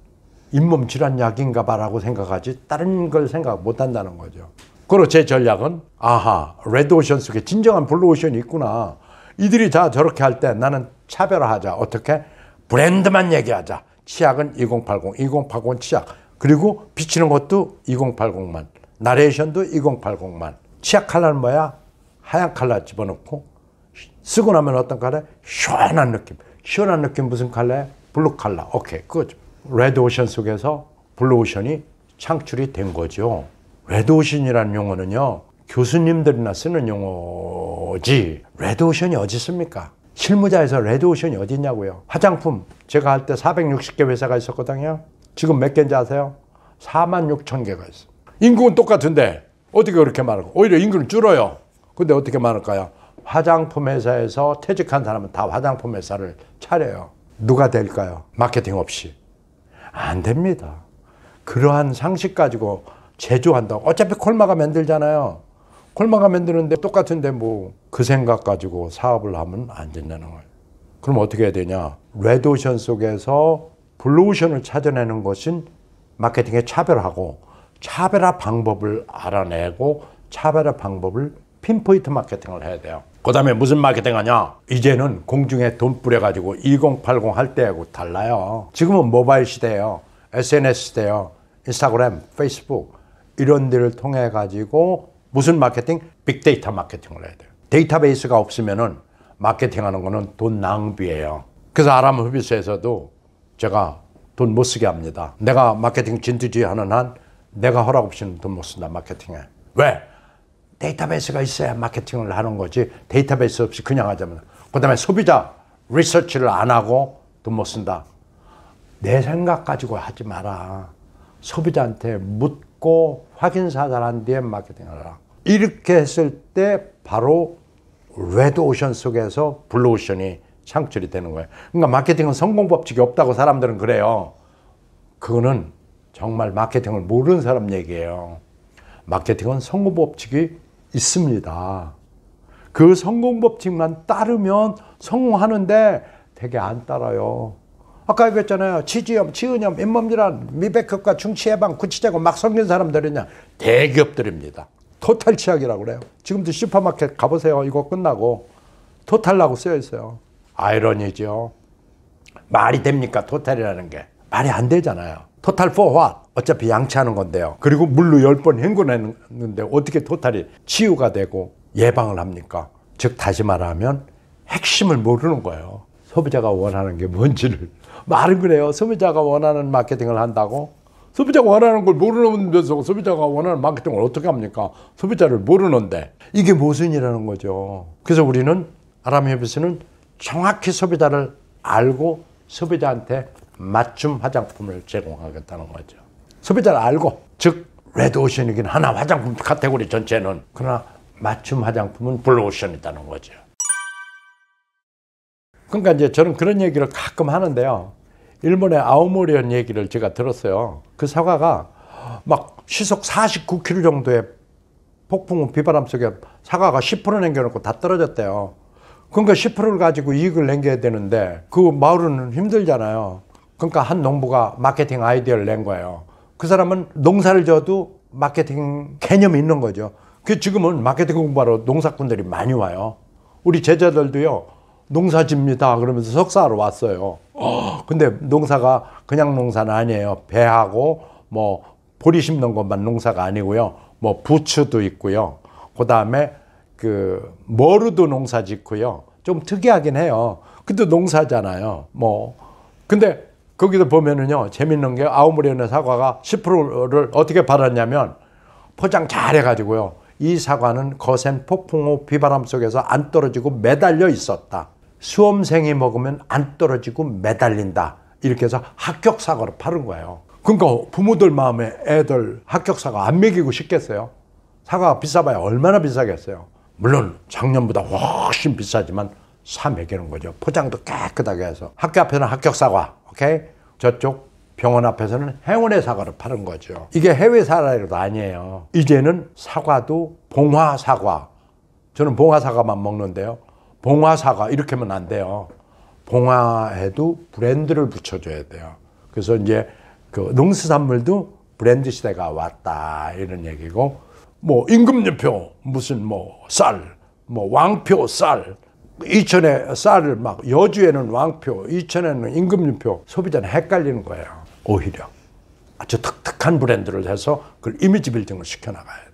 잇몸 질환 약인가 봐라고 생각하지 다른 걸 생각 못 한다는 거죠 그리고 제 전략은 아하 레드오션 속에 진정한 블루오션이 있구나 이들이 다 저렇게 할 때 나는 차별화하자 어떻게 브랜드만 얘기하자 치약은 2080 2080 치약 그리고 비치는 것도 2080만 나레이션도 2080만 치약하라는 뭐야 하얀 칼라 집어넣고 쓰고 나면 어떤 칼라? 시원한 느낌. 시원한 느낌 무슨 칼라야? 블루 칼라. 오케이. 그거죠 레드 오션 속에서 블루 오션이 창출이 된 거죠. 레드 오션이라는 용어는요. 교수님들이나 쓰는 용어지. 레드 오션이 어디 있습니까? 실무자에서 레드 오션이 어디 있냐고요. 화장품 제가 할 때 460개 회사가 있었거든요. 지금 몇 개인지 아세요? 4만 6천 개가 있어. 인구는 똑같은데 어떻게 그렇게 말하고 오히려 인구는 줄어요. 근데 어떻게 많을까요? 화장품 회사에서 퇴직한 사람은 다 화장품 회사를 차려요. 누가 될까요? 마케팅 없이. 안 됩니다. 그러한 상식 가지고 제조한다고. 어차피 콜마가 만들잖아요. 콜마가 만드는데 똑같은데 뭐 그 생각 가지고 사업을 하면 안 된다는 거예요. 그럼 어떻게 해야 되냐? 레드오션 속에서 블루오션을 찾아내는 것은 마케팅의 차별하고 차별화 방법을 알아내고 차별화 방법을 핀포인트 마케팅을 해야 돼요. 그 다음에 무슨 마케팅 하냐? 이제는 공중에 돈 뿌려가지고 2080 할 때하고 달라요. 지금은 모바일 시대예요. SNS 시대예요. 인스타그램, 페이스북 이런 데를 통해 가지고 무슨 마케팅? 빅데이터 마케팅을 해야 돼요. 데이터베이스가 없으면은 마케팅하는 거는 돈 낭비예요. 그래서 아람 흡입소에서도 제가 돈 못 쓰게 합니다. 내가 마케팅 진두지휘하는 한 내가 허락 없이는 돈 못 쓴다 마케팅에. 왜? 데이터베이스가 있어야 마케팅을 하는 거지 데이터베이스 없이 그냥 하자면 그 다음에 소비자 리서치를 안 하고 돈 못 쓴다 내 생각 가지고 하지 마라 소비자한테 묻고 확인사살 한 뒤에 마케팅을 하라 이렇게 했을 때 바로 레드오션 속에서 블루오션이 창출이 되는 거예요 그러니까 마케팅은 성공 법칙이 없다고 사람들은 그래요 그거는 정말 마케팅을 모르는 사람 얘기예요 마케팅은 성공 법칙이 있습니다. 그 성공 법칙만 따르면 성공하는데 되게 안 따라요. 아까 얘기했잖아요. 치지염, 치은염, 잇몸질환, 미백효과, 중치예방, 구치제고 막섞긴 사람들이냐. 대기업들입니다. 토탈 치약이라고 그래요. 지금도 슈퍼마켓 가보세요. 이거 끝나고. 토탈라고 쓰여 있어요. 아이러니죠. 말이 됩니까? 토탈이라는 게. 말이 안 되잖아요. 토탈 포화 어차피 양치하는 건데요. 그리고 물로 열 번 헹궈내는데 어떻게 토탈이 치유가 되고 예방을 합니까? 즉 다시 말하면 핵심을 모르는 거예요. 소비자가 원하는 게 뭔지를 말은 그래요. 소비자가 원하는 마케팅을 한다고 소비자가 원하는 걸 모르면서 소비자가 원하는 마케팅을 어떻게 합니까? 소비자를 모르는데 이게 모순이라는 거죠. 그래서 우리는 아람협에서는 정확히 소비자를 알고 소비자한테 맞춤 화장품을 제공하겠다는 거죠. 소비자를 알고 즉 레드오션이긴 하나 화장품 카테고리 전체는 그러나 맞춤 화장품은 블루오션이다는 거죠. 그러니까 이제 저는 그런 얘기를 가끔 하는데요. 일본의 아오모리언 얘기를 제가 들었어요. 그 사과가 막 시속 49km 정도의 폭풍우 비바람 속에 사과가 10% 남겨놓고 다 떨어졌대요. 그러니까 10%를 가지고 이익을 남겨야 되는데 그 마을은 힘들잖아요. 그러니까 한 농부가 마케팅 아이디어를 낸 거예요. 그 사람은 농사를 져도 마케팅 개념이 있는 거죠. 그 지금은 마케팅 공부하러 농사꾼들이 많이 와요. 우리 제자들도요. 농사 집니다. 그러면서 석사하러 왔어요. 어, 근데 농사가 그냥 농사는 아니에요. 배하고 뭐 보리 심는 것만 농사가 아니고요. 뭐 부추도 있고요. 그다음에 그 머루도 농사 짓고요. 좀 특이하긴 해요. 근데 농사잖아요. 뭐 근데 거기도 보면은요, 재밌는 게 아우무리온의 사과가 10%를 어떻게 받았냐면 포장 잘 해가지고요. 이 사과는 거센 폭풍우 비바람 속에서 안 떨어지고 매달려 있었다. 수험생이 먹으면 안 떨어지고 매달린다. 이렇게 해서 합격 사과로 파는 거예요. 그러니까 부모들 마음에 애들 합격 사과 안 먹이고 싶겠어요. 사과가 비싸봐야 얼마나 비싸겠어요. 물론 작년보다 훨씬 비싸지만 사 먹이는 거죠. 포장도 깨끗하게 해서 학교 앞에는 합격 사과, 오케이? 저쪽 병원 앞에서는 행운의 사과를 파는 거죠. 이게 해외 사과도 아니에요. 이제는 사과도 봉화 사과. 저는 봉화 사과만 먹는데요. 봉화 사과 이렇게 하면 안 돼요. 봉화에도 브랜드를 붙여줘야 돼요. 그래서 이제 그 농수산물도 브랜드 시대가 왔다 이런 얘기고 뭐 임금녀표 무슨 뭐 쌀, 뭐 왕표 쌀 이천에 쌀을 막 여주에는 왕표, 이천에는 임금님표 소비자는 헷갈리는 거예요. 오히려 아주 특특한 브랜드를 해서 그걸 이미지 빌딩을 시켜나가야 돼요.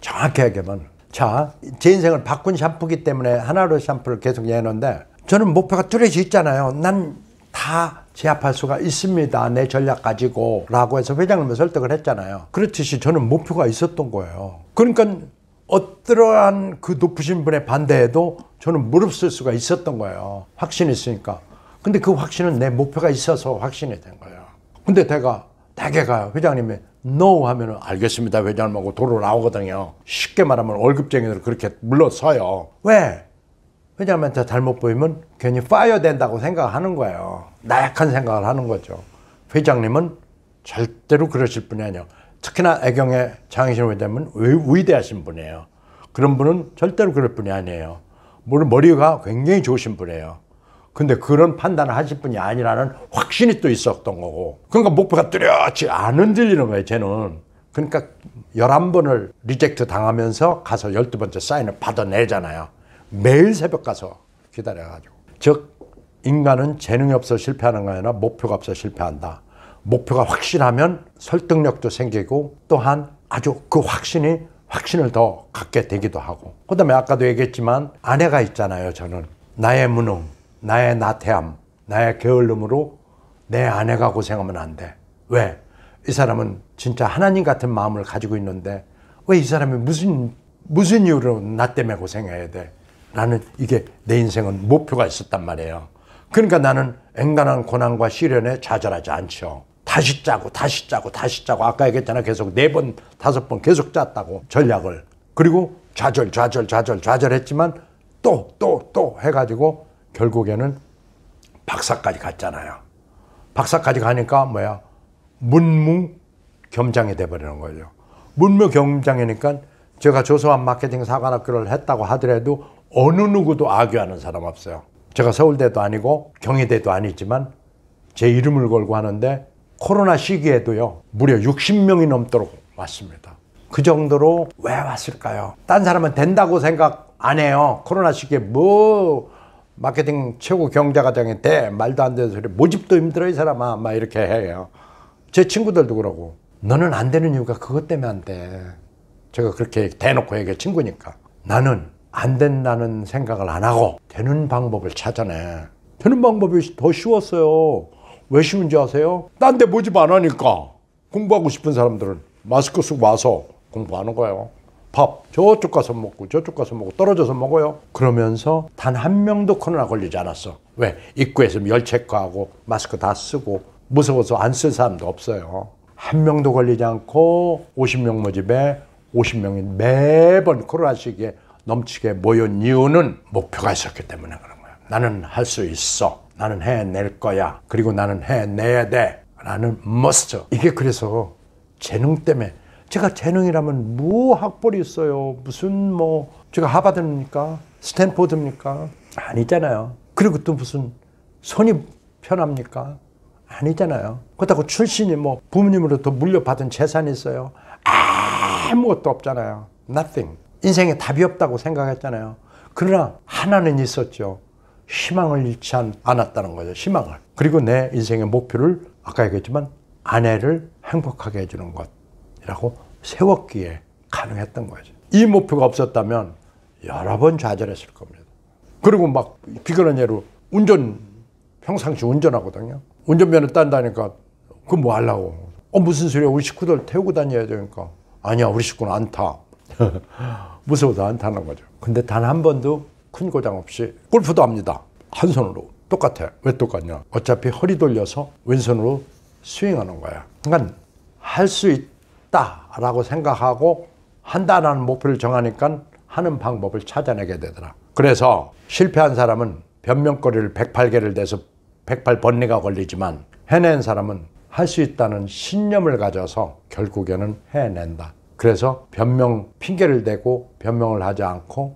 정확하게만 자, 제 인생을 바꾼 샴푸기 때문에 하나로 샴푸를 계속 내는데 저는 목표가 뚜렷이 있잖아요. 난 다 제압할 수가 있습니다. 내 전략 가지고 라고 해서 회장님을 설득을 했잖아요. 그렇듯이 저는 목표가 있었던 거예요. 그러니까 어떠한 그 높으신 분의 반대에도 저는 무릅쓸 수가 있었던 거예요. 확신이 있으니까. 근데 그 확신은 내 목표가 있어서 확신이 된 거예요. 근데 내가 대개가 회장님이 no 하면은 알겠습니다 회장님하고 도로 나오거든요. 쉽게 말하면 월급쟁이들 그렇게 물러서요. 왜? 회장님한테 잘못 보이면 괜히 파이어 된다고 생각하는 거예요. 나약한 생각을 하는 거죠. 회장님은 절대로 그러실 분이 아니에요. 특히나 애경의 장희신 의되면 위대하신 분이에요. 그런 분은 절대로 그럴 분이 아니에요. 물론 머리가 굉장히 좋으신 분이에요. 근데 그런 판단을 하실 분이 아니라는 확신이 또 있었던 거고. 그러니까 목표가 뚜렷이 안 흔들리는 거예요, 쟤는. 그러니까 열한 번을 리젝트 당하면서 가서 열두 번째 사인을 받아내잖아요. 매일 새벽 가서 기다려가지고. 즉, 인간은 재능이 없어 실패하는 거 아니라 목표가 없어 실패한다. 목표가 확실하면 설득력도 생기고 또한 아주 그 확신이 확신을 더 갖게 되기도 하고 그 다음에 아까도 얘기했지만 아내가 있잖아요 저는 나의 무능 나의 나태함 나의 게을름으로 내 아내가 고생하면 안 돼 왜? 이 사람은 진짜 하나님 같은 마음을 가지고 있는데 왜 이 사람이 무슨 무슨 이유로 나 때문에 고생해야 돼? 나는 이게 내 인생은 목표가 있었단 말이에요. 그러니까 나는 앵간한 고난과 시련에 좌절하지 않죠. 다시 짜고 다시 짜고 다시 짜고 아까 얘기했잖아 계속 네번 다섯 번 계속 짰다고 전략을 그리고 좌절 좌절 좌절 좌절했지만 또 또, 또 해가지고 결국에는 박사까지 갔잖아요 박사까지 가니까 뭐야 문무겸장이 돼버리는 거예요 문무겸장이니까 제가 조소한 마케팅 사관학교를 했다고 하더라도 어느 누구도 악유하는 사람 없어요 제가 서울대도 아니고 경희대도 아니지만 제 이름을 걸고 하는데 코로나 시기에도요, 무려 60명이 넘도록 왔습니다. 그 정도로 왜 왔을까요? 딴 사람은 된다고 생각 안 해요. 코로나 시기에 뭐 마케팅 최고 경제가 되인데 말도 안 되는 소리. 모집도 힘들어, 이 사람아. 막 이렇게 해요. 제 친구들도 그러고. 너는 안 되는 이유가 그것 때문에 안 돼. 제가 그렇게 대놓고 얘기해, 친구니까. 나는 안 된다는 생각을 안 하고 되는 방법을 찾아내. 되는 방법이 더 쉬웠어요. 왜 쉬운지 아세요? 딴 데 모집 안 하니까 공부하고 싶은 사람들은 마스크 쓰고 와서 공부하는 거예요. 밥 저쪽 가서 먹고 저쪽 가서 먹고 떨어져서 먹어요. 그러면서 단 한 명도 코로나 걸리지 않았어. 왜? 입구에서 열 체크하고 마스크 다 쓰고 무서워서 안쓴 사람도 없어요. 한 명도 걸리지 않고 50명 모집에 50명이 매번 코로나 시기에 넘치게 모인 이유는 목표가 있었기 때문에 그런 거야. 나는 할 수 있어. 나는 해낼 거야. 그리고 나는 해내야 돼. 라는 m u s 이게 그래서 재능 때문에 제가 재능이라면 뭐 학벌이 있어요. 무슨 뭐 제가 하바드입니까 스탠포드입니까? 아니잖아요. 그리고 또 무슨 손이 편합니까? 아니잖아요. 그렇다고 출신이 뭐 부모님으로부터 물려받은 재산이 있어요. 아무것도 없잖아요. nothing. 인생에 답이 없다고 생각했잖아요. 그러나 하나는 있었죠. 희망을 잃지 않았다는 거죠. 희망을. 그리고 내 인생의 목표를 아까 얘기했지만 아내를 행복하게 해주는 것이라고 세웠기에 가능했던 거죠. 이 목표가 없었다면 여러 번 좌절했을 겁니다. 그리고 막 비근한 예로 운전 평상시 운전하거든요. 운전면허 딴다니까 그 뭐 하려고? 어 무슨 소리야? 우리 식구들 태우고 다녀야 되니까 아니야 우리 식구는 안 타. 무서워서 안 타는 거죠. 근데 단 한 번도 큰 고장 없이 골프도 합니다. 한 손으로 똑같아. 왜 똑같냐? 어차피 허리 돌려서 왼손으로 스윙하는 거야. 그러니까 할 수 있다라고 생각하고 한다라는 목표를 정하니까 하는 방법을 찾아내게 되더라. 그래서 실패한 사람은 변명거리를 108개를 대서 1 0 8번리가 걸리지만 해낸 사람은 할 수 있다는 신념을 가져서 결국에는 해낸다. 그래서 변명 핑계를 대고 변명을 하지 않고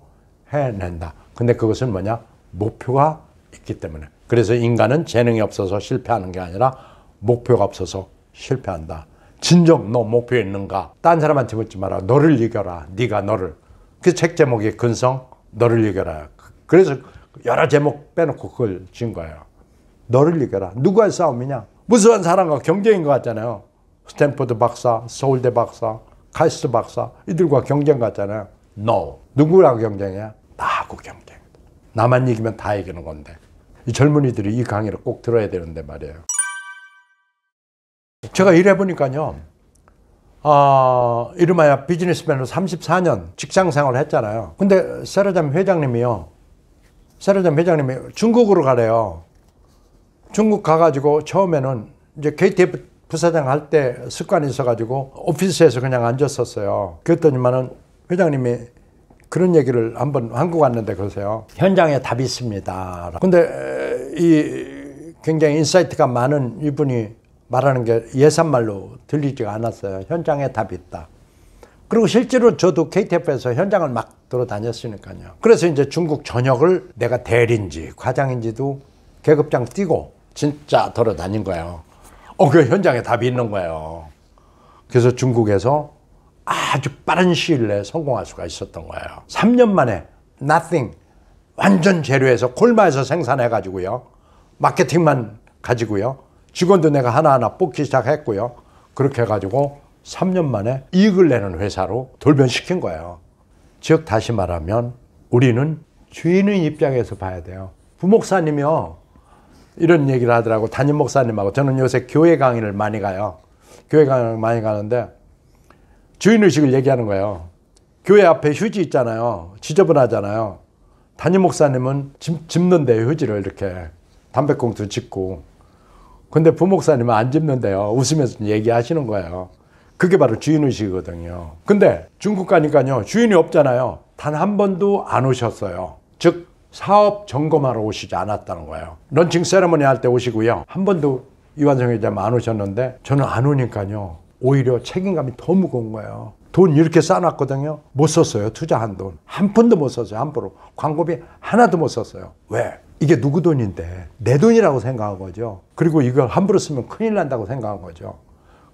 해낸다. 근데 그것은 뭐냐? 목표가 있기 때문에. 그래서 인간은 재능이 없어서 실패하는 게 아니라 목표가 없어서 실패한다. 진정 너 목표 있는가? 딴 사람한테 묻지 마라. 너를 이겨라. 네가 너를. 그 책 제목이 근성 너를 이겨라. 그래서 여러 제목 빼놓고 그걸 지은 거예요. 너를 이겨라. 누구의 싸움이냐? 무수한 사람과 경쟁인 것 같잖아요. 스탠포드 박사, 서울대 박사, 카이스트 박사 이들과 경쟁 같잖아요. No. 누구랑 경쟁이야? 나하고 경쟁 나만 이기면 다 이기는 건데. 이 젊은이들이 이 강의를 꼭 들어야 되는데 말이에요. 제가 일해보니까요, 어, 아, 이름하여 비즈니스맨으로 34년 직장 생활을 했잖아요. 근데 세라잠 회장님이요, 세라잠 회장님이 중국으로 가래요. 중국 가가지고 처음에는 이제 KTF 부사장 할 때 습관이 있어가지고 오피스에서 그냥 앉았었어요. 그랬더니만은 회장님이 그런 얘기를 한번 한국 왔는데 그러세요. 현장에 답이 있습니다. 근데 이 굉장히 인사이트가 많은 이분이 말하는 게 예산말로 들리지가 않았어요. 현장에 답이 있다. 그리고 실제로 저도 KTF에서 현장을 막 돌아다녔으니까요. 그래서 이제 중국 전역을 내가 대리인지 과장인지도 계급장 뛰고 진짜 돌아다닌 거예요. 어, 그 현장에 답이 있는 거예요. 그래서 중국에서 아주 빠른 시일 내에 성공할 수가 있었던 거예요. 3년 만에 nothing 완전 재료에서 골마에서 생산해 가지고요. 마케팅만 가지고요. 직원도 내가 하나하나 뽑기 시작했고요. 그렇게 해 가지고 3년 만에 이익을 내는 회사로 돌변시킨 거예요. 즉 다시 말하면 우리는 주인의 입장에서 봐야 돼요. 부목사님이요. 이런 얘기를 하더라고. 담임 목사님하고 저는 요새 교회 강의를 많이 가요. 교회 강의를 많이 가는데 주인의식을 얘기하는 거예요. 교회 앞에 휴지 있잖아요. 지저분하잖아요. 담임 목사님은 집, 는데 휴지를 이렇게 담배꽁초 짓고. 근데 부목사님은 안 집는데요. 웃으면서 얘기하시는 거예요. 그게 바로 주인의식이거든요. 근데 중국 가니까요. 주인이 없잖아요. 단 한 번도 안 오셨어요. 즉, 사업 점검하러 오시지 않았다는 거예요. 런칭 세레머니 할 때 오시고요. 한 번도 이완성 회장님 안 오셨는데 저는 안 오니까요. 오히려 책임감이 더 무거운 거예요. 돈 이렇게 쌓아놨거든요. 못 썼어요. 투자한 돈. 한 푼도 못 썼어요. 함부로. 광고비 하나도 못 썼어요. 왜? 이게 누구 돈인데 내 돈이라고 생각한 거죠. 그리고 이걸 함부로 쓰면 큰일 난다고 생각한 거죠.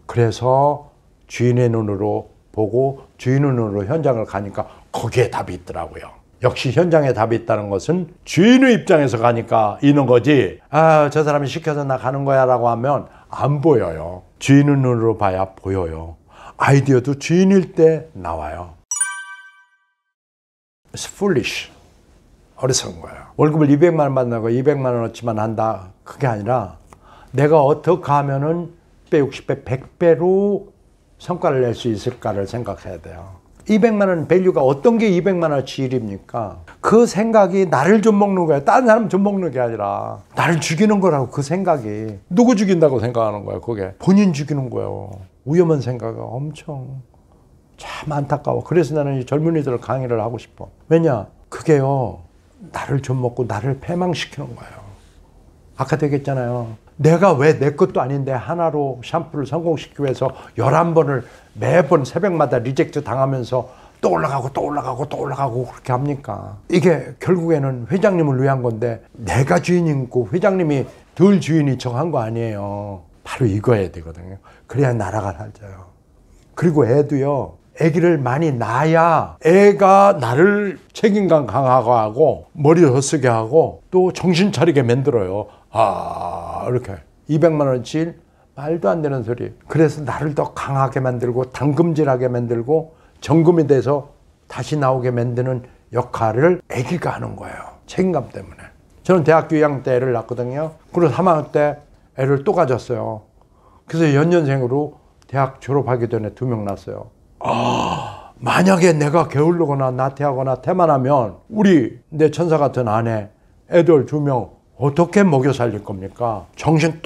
그래서 주인의 눈으로 보고 주인의 눈으로 현장을 가니까 거기에 답이 있더라고요. 역시 현장에 답이 있다는 것은 주인의 입장에서 가니까 있는 거지. 아, 저 사람이 시켜서 나 가는 거야 라고 하면 안 보여요. 주인의 눈으로 봐야 보여요. 아이디어도 주인일 때 나와요. It's foolish. 어리석은 거예요. 월급을 200만 원 받는다고 200만 원어치만 한다. 그게 아니라 내가 어떻게 하면은 160배, 100배로 성과를 낼 수 있을까를 생각해야 돼요. 200만 원 밸류가 어떤 게 200만 원 지일입니까? 그 생각이 나를 좀 먹는 거야. 다른 사람 좀 먹는 게 아니라 나를 죽이는 거라고 그 생각이 누구 죽인다고 생각하는 거야. 그게 본인 죽이는 거예 위험한 생각이 엄청 참 안타까워. 그래서 나는 이 젊은이들 강의를 하고 싶어. 왜냐? 그게요. 나를 좀 먹고 나를 패망시키는 거예요. 아까도 얘기했잖아요. 내가 왜 내 것도 아닌데 하나로 샴푸를 성공시키기 위해서 11번을 매번 새벽마다 리젝트 당하면서 또 올라가고 또 올라가고 또 올라가고 그렇게 합니까? 이게 결국에는 회장님을 위한 건데 내가 주인이고 회장님이 덜 주인이 정한 거 아니에요. 바로 이거야 되거든요. 그래야 나라가 살자요. 그리고 애도요. 애기를 많이 낳아야 애가 나를 책임감 강화하고 머리를 헛쓰게 하고 또 정신 차리게 만들어요. 아 이렇게 200만 원치 말도 안 되는 소리. 그래서 나를 더 강하게 만들고 당금질하게 만들고 정금이 돼서 다시 나오게 만드는 역할을 애기가 하는 거예요. 책임감 때문에. 저는 대학교 2학년 때 애를 낳거든요. 았 그리고 3학년 때 애를 또 가졌어요. 그래서 연년생으로 대학 졸업하기 전에 두 명 낳았어요. 아, 만약에 내가 게을르거나 나태하거나 태만하면 우리 내 천사 같은 아내, 애들 두명 어떻게 먹여 살릴 겁니까? 정신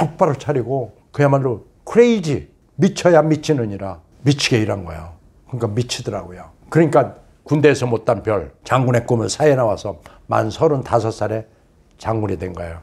똑바로 차리고 그야말로 크레이지 미쳐야 미치느니라 미치게 일한 거예요. 그러니까 미치더라고요. 그러니까 군대에서 못단 별 장군의 꿈을 사에 나와서 만 서른다섯 살에 장군이 된 거예요.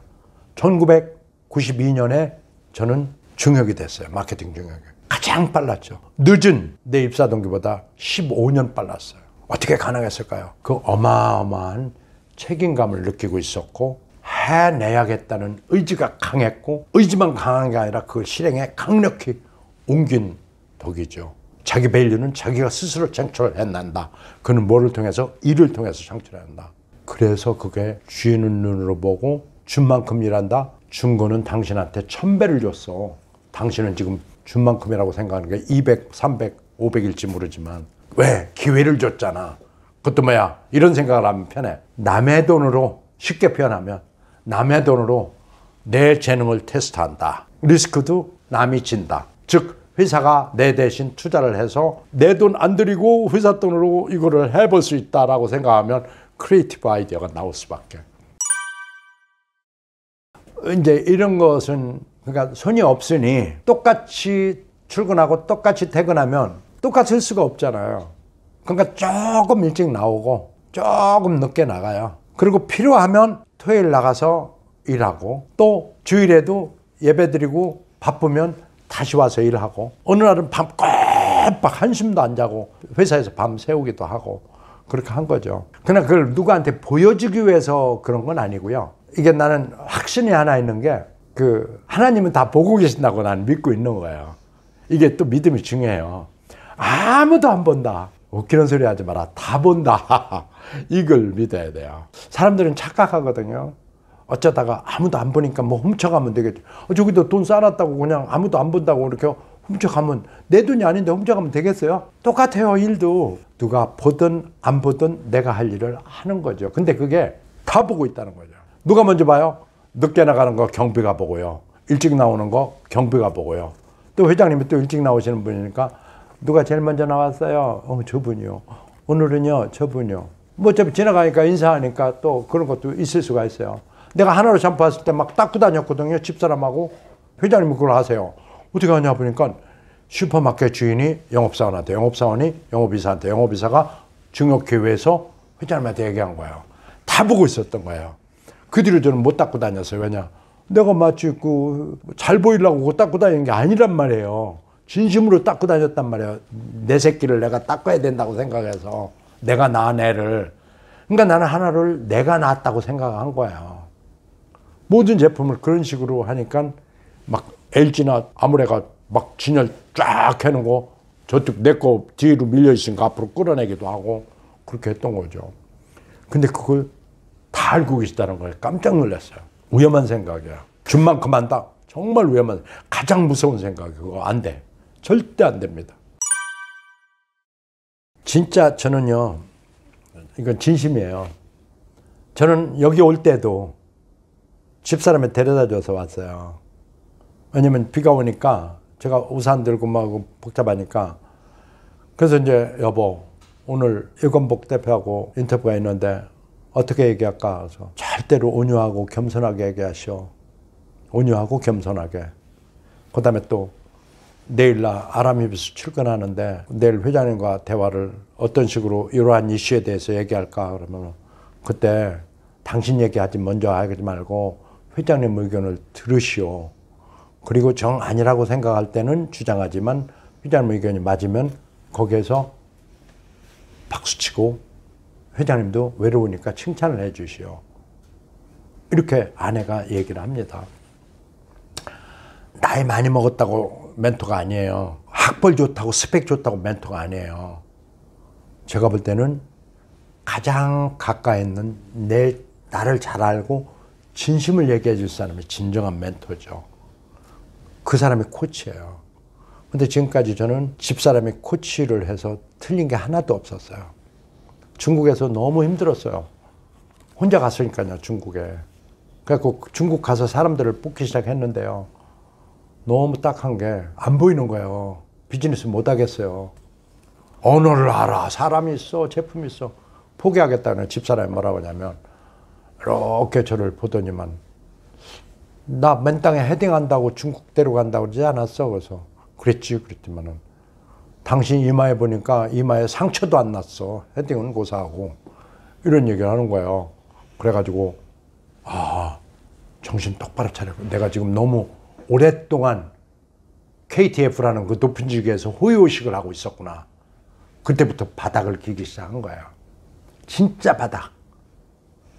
1992년에 저는 중역이 됐어요. 마케팅 중역이. 가장 빨랐죠. 늦은 내 입사 동기보다 15년 빨랐어요. 어떻게 가능했을까요? 그 어마어마한 책임감을 느끼고 있었고 해내야겠다는 의지가 강했고 의지만 강한 게 아니라 그걸 실행에 강력히 옮긴 덕이죠. 자기 밸류는 자기가 스스로 창출을 해낸다. 그는 뭐를 통해서? 일을 통해서 창출한다. 그래서 그게 쥐는 눈으로 보고 준 만큼 일한다. 준 거는 당신한테 천배를 줬어. 당신은 지금 준 만큼이라고 생각하는 게 200, 300, 500일지 모르지만 왜? 기회를 줬잖아. 그것도 뭐야? 이런 생각을 하면 편해. 남의 돈으로 쉽게 표현하면 남의 돈으로 내 재능을 테스트한다. 리스크도 남이 진다. 즉 회사가 내 대신 투자를 해서 내 돈 안 들이고 회사 돈으로 이거를 해볼 수 있다라고 생각하면 크리에이티브 아이디어가 나올 수밖에. 이제 이런 것은 그러니까 손이 없으니 똑같이 출근하고 똑같이 퇴근하면 똑같을 수가 없잖아요. 그러니까 조금 일찍 나오고 조금 늦게 나가요. 그리고 필요하면 토요일 나가서 일하고 또 주일에도 예배드리고 바쁘면 다시 와서 일하고 어느 날은 밤 꼬박 한숨도 안 자고 회사에서 밤 새우기도 하고 그렇게 한 거죠. 그러나 그걸 누구한테 보여주기 위해서 그런 건 아니고요. 이게 나는 확신이 하나 있는 게 그 하나님은 다 보고 계신다고 나는 믿고 있는 거예요. 이게 또 믿음이 중요해요. 아무도 안 본다. 웃기는 어, 소리 하지 마라. 다 본다. 이걸 믿어야 돼요. 사람들은 착각하거든요. 어쩌다가 아무도 안 보니까 뭐 훔쳐가면 되겠죠. 어, 저기도 돈 쌓았다고 그냥 아무도 안 본다고 이렇게 훔쳐가면 내 돈이 아닌데 훔쳐가면 되겠어요? 똑같아요, 일도. 누가 보든 안 보든 내가 할 일을 하는 거죠. 근데 그게 다 보고 있다는 거죠. 누가 먼저 봐요? 늦게 나가는 거 경비가 보고요. 일찍 나오는 거 경비가 보고요. 또 회장님이 또 일찍 나오시는 분이니까 누가 제일 먼저 나왔어요? 어, 저분이요. 오늘은요, 저분이요. 뭐 어차피 지나가니까 인사하니까 또 그런 것도 있을 수가 있어요. 내가 하나로 점프했을 때 막 닦고 다녔거든요. 집사람하고. 회장님이 그걸 하세요. 어떻게 하냐 보니까 슈퍼마켓 주인이 영업사원한테, 영업사원이 영업이사한테, 영업이사가 중역기회에서 회장님한테 얘기한 거예요. 다 보고 있었던 거예요. 그 뒤로 저는 못 닦고 다녔어요. 왜냐. 내가 마치 그 잘 보이려고 그 닦고 다니는 게 아니란 말이에요. 진심으로 닦고 다녔단 말이야. 내 새끼를 내가 닦아야 된다고 생각해서 내가 낳은 애를. 그러니까 나는 하나를 내가 낳았다고 생각한 거야. 모든 제품을 그런 식으로 하니까 막 LG나 아무래가 막 진열 쫙 해놓고 저쪽 내 거 뒤로 밀려있으니까 앞으로 끌어내기도 하고 그렇게 했던 거죠. 근데 그걸 다 알고 계시다는 거예요. 깜짝 놀랐어요. 위험한 생각이야. 준 만큼 한다. 정말 위험한, 가장 무서운 생각이 에요 그거 안 돼. 절대 안 됩니다. 진짜 저는요, 이건 진심이에요. 저는 여기 올 때도 집사람이 데려다 줘서 왔어요. 왜냐면 비가 오니까 제가 우산 들고 막 복잡하니까 그래서 이제 여보 오늘 일건복 대표하고 인터뷰가 있는데 어떻게 얘기할까 해서 절대로 온유하고 겸손하게 얘기하시오. 온유하고 겸손하게. 그 다음에 또 내일 날 아람협에서 출근하는데 내일 회장님과 대화를 어떤 식으로 이러한 이슈에 대해서 얘기할까 그러면 그때 당신 얘기하지 먼저 하지 말고 회장님 의견을 들으시오. 그리고 정 아니라고 생각할 때는 주장하지만 회장님 의견이 맞으면 거기에서 박수치고 회장님도 외로우니까 칭찬을 해주시오. 이렇게 아내가 얘기를 합니다. 나이 많이 먹었다고 멘토가 아니에요. 학벌 좋다고 스펙 좋다고 멘토가 아니에요. 제가 볼 때는 가장 가까이 있는 내 나를 잘 알고 진심을 얘기해 줄 사람이 진정한 멘토죠. 그 사람이 코치예요. 근데 지금까지 저는 집사람이 코치를 해서 틀린 게 하나도 없었어요. 중국에서 너무 힘들었어요. 혼자 갔으니까요, 중국에. 그래갖고 중국 가서 사람들을 뽑기 시작했는데요. 너무 딱한 게 안 보이는 거예요. 비즈니스 못 하겠어요. 언어를 알아. 사람이 있어. 제품이 있어. 포기하겠다는 집사람이 뭐라고 하냐면 이렇게 저를 보더니만 나 맨땅에 헤딩한다고 중국 데려간다고 그러지 않았어. 그래서 그랬지. 그랬더만은 당신 이마에 보니까 이마에 상처도 안 났어. 헤딩은 고사하고 이런 얘기를 하는 거예요. 그래가지고 아 정신 똑바로 차려. 내가 지금 너무 오랫동안 KTF라는 그 높은 직위에서 호의호식을 하고 있었구나. 그때부터 바닥을 기기 시작한 거예요 진짜 바닥.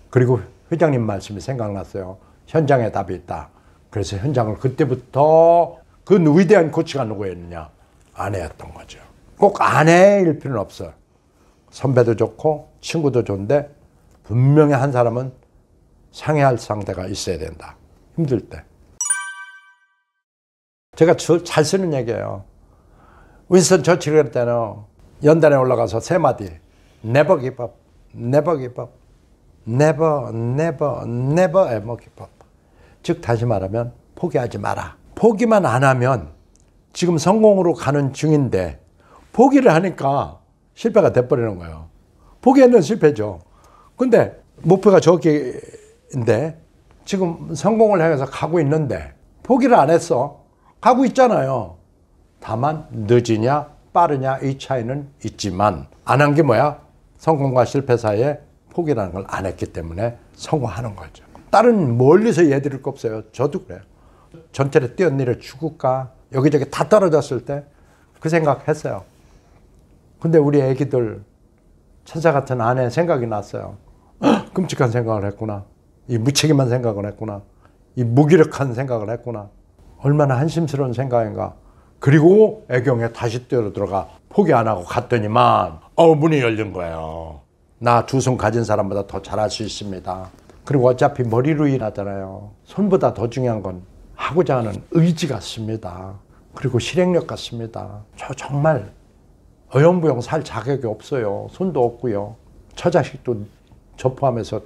그리고 회장님 말씀이 생각났어요. 현장에 답이 있다. 그래서 현장을 그때부터 그 위대한 코치가 누구였느냐? 아내였던 거죠. 꼭 아내일 필요는 없어요. 선배도 좋고 친구도 좋은데 분명히 한 사람은 상해할 상대가 있어야 된다. 힘들 때. 제가 잘 쓰는 얘기예요. 윈스턴 처칠 그랬 때는 연단에 올라가서 세 마디. Never give up. Never give up. Never, never, never ever give up. 즉 다시 말하면 포기하지 마라. 포기만 안 하면 지금 성공으로 가는 중인데 포기를 하니까 실패가 돼버리는 거예요. 포기하는 실패죠. 근데 목표가 저기인데 지금 성공을 향해서 가고 있는데 포기를 안 했어. 가고 있잖아요. 다만 늦으냐 빠르냐 이 차이는 있지만 안 한 게 뭐야? 성공과 실패 사이에 포기라는 걸 안 했기 때문에 성공하는 거죠. 다른 멀리서 예들을 거 없어요. 저도 그래요. 전체를 뛰어내려 죽을까? 여기저기 다 떨어졌을 때 그 생각했어요. 근데 우리 애기들 천사 같은 아내 생각이 났어요. 끔찍한 생각을 했구나. 이 무책임한 생각을 했구나. 이 무기력한 생각을 했구나. 얼마나 한심스러운 생각인가. 그리고 애경에 다시 뛰어 들어가 포기 안 하고 갔더니만 어 문이 열린 거예요. 나 두 손 가진 사람보다 더 잘할 수 있습니다. 그리고 어차피 머리로 일하잖아요. 손보다 더 중요한 건 하고자 하는 의지 같습니다. 그리고 실행력 같습니다. 저 정말 어영부영 살 자격이 없어요. 손도 없고요. 처자식도 저 포함해서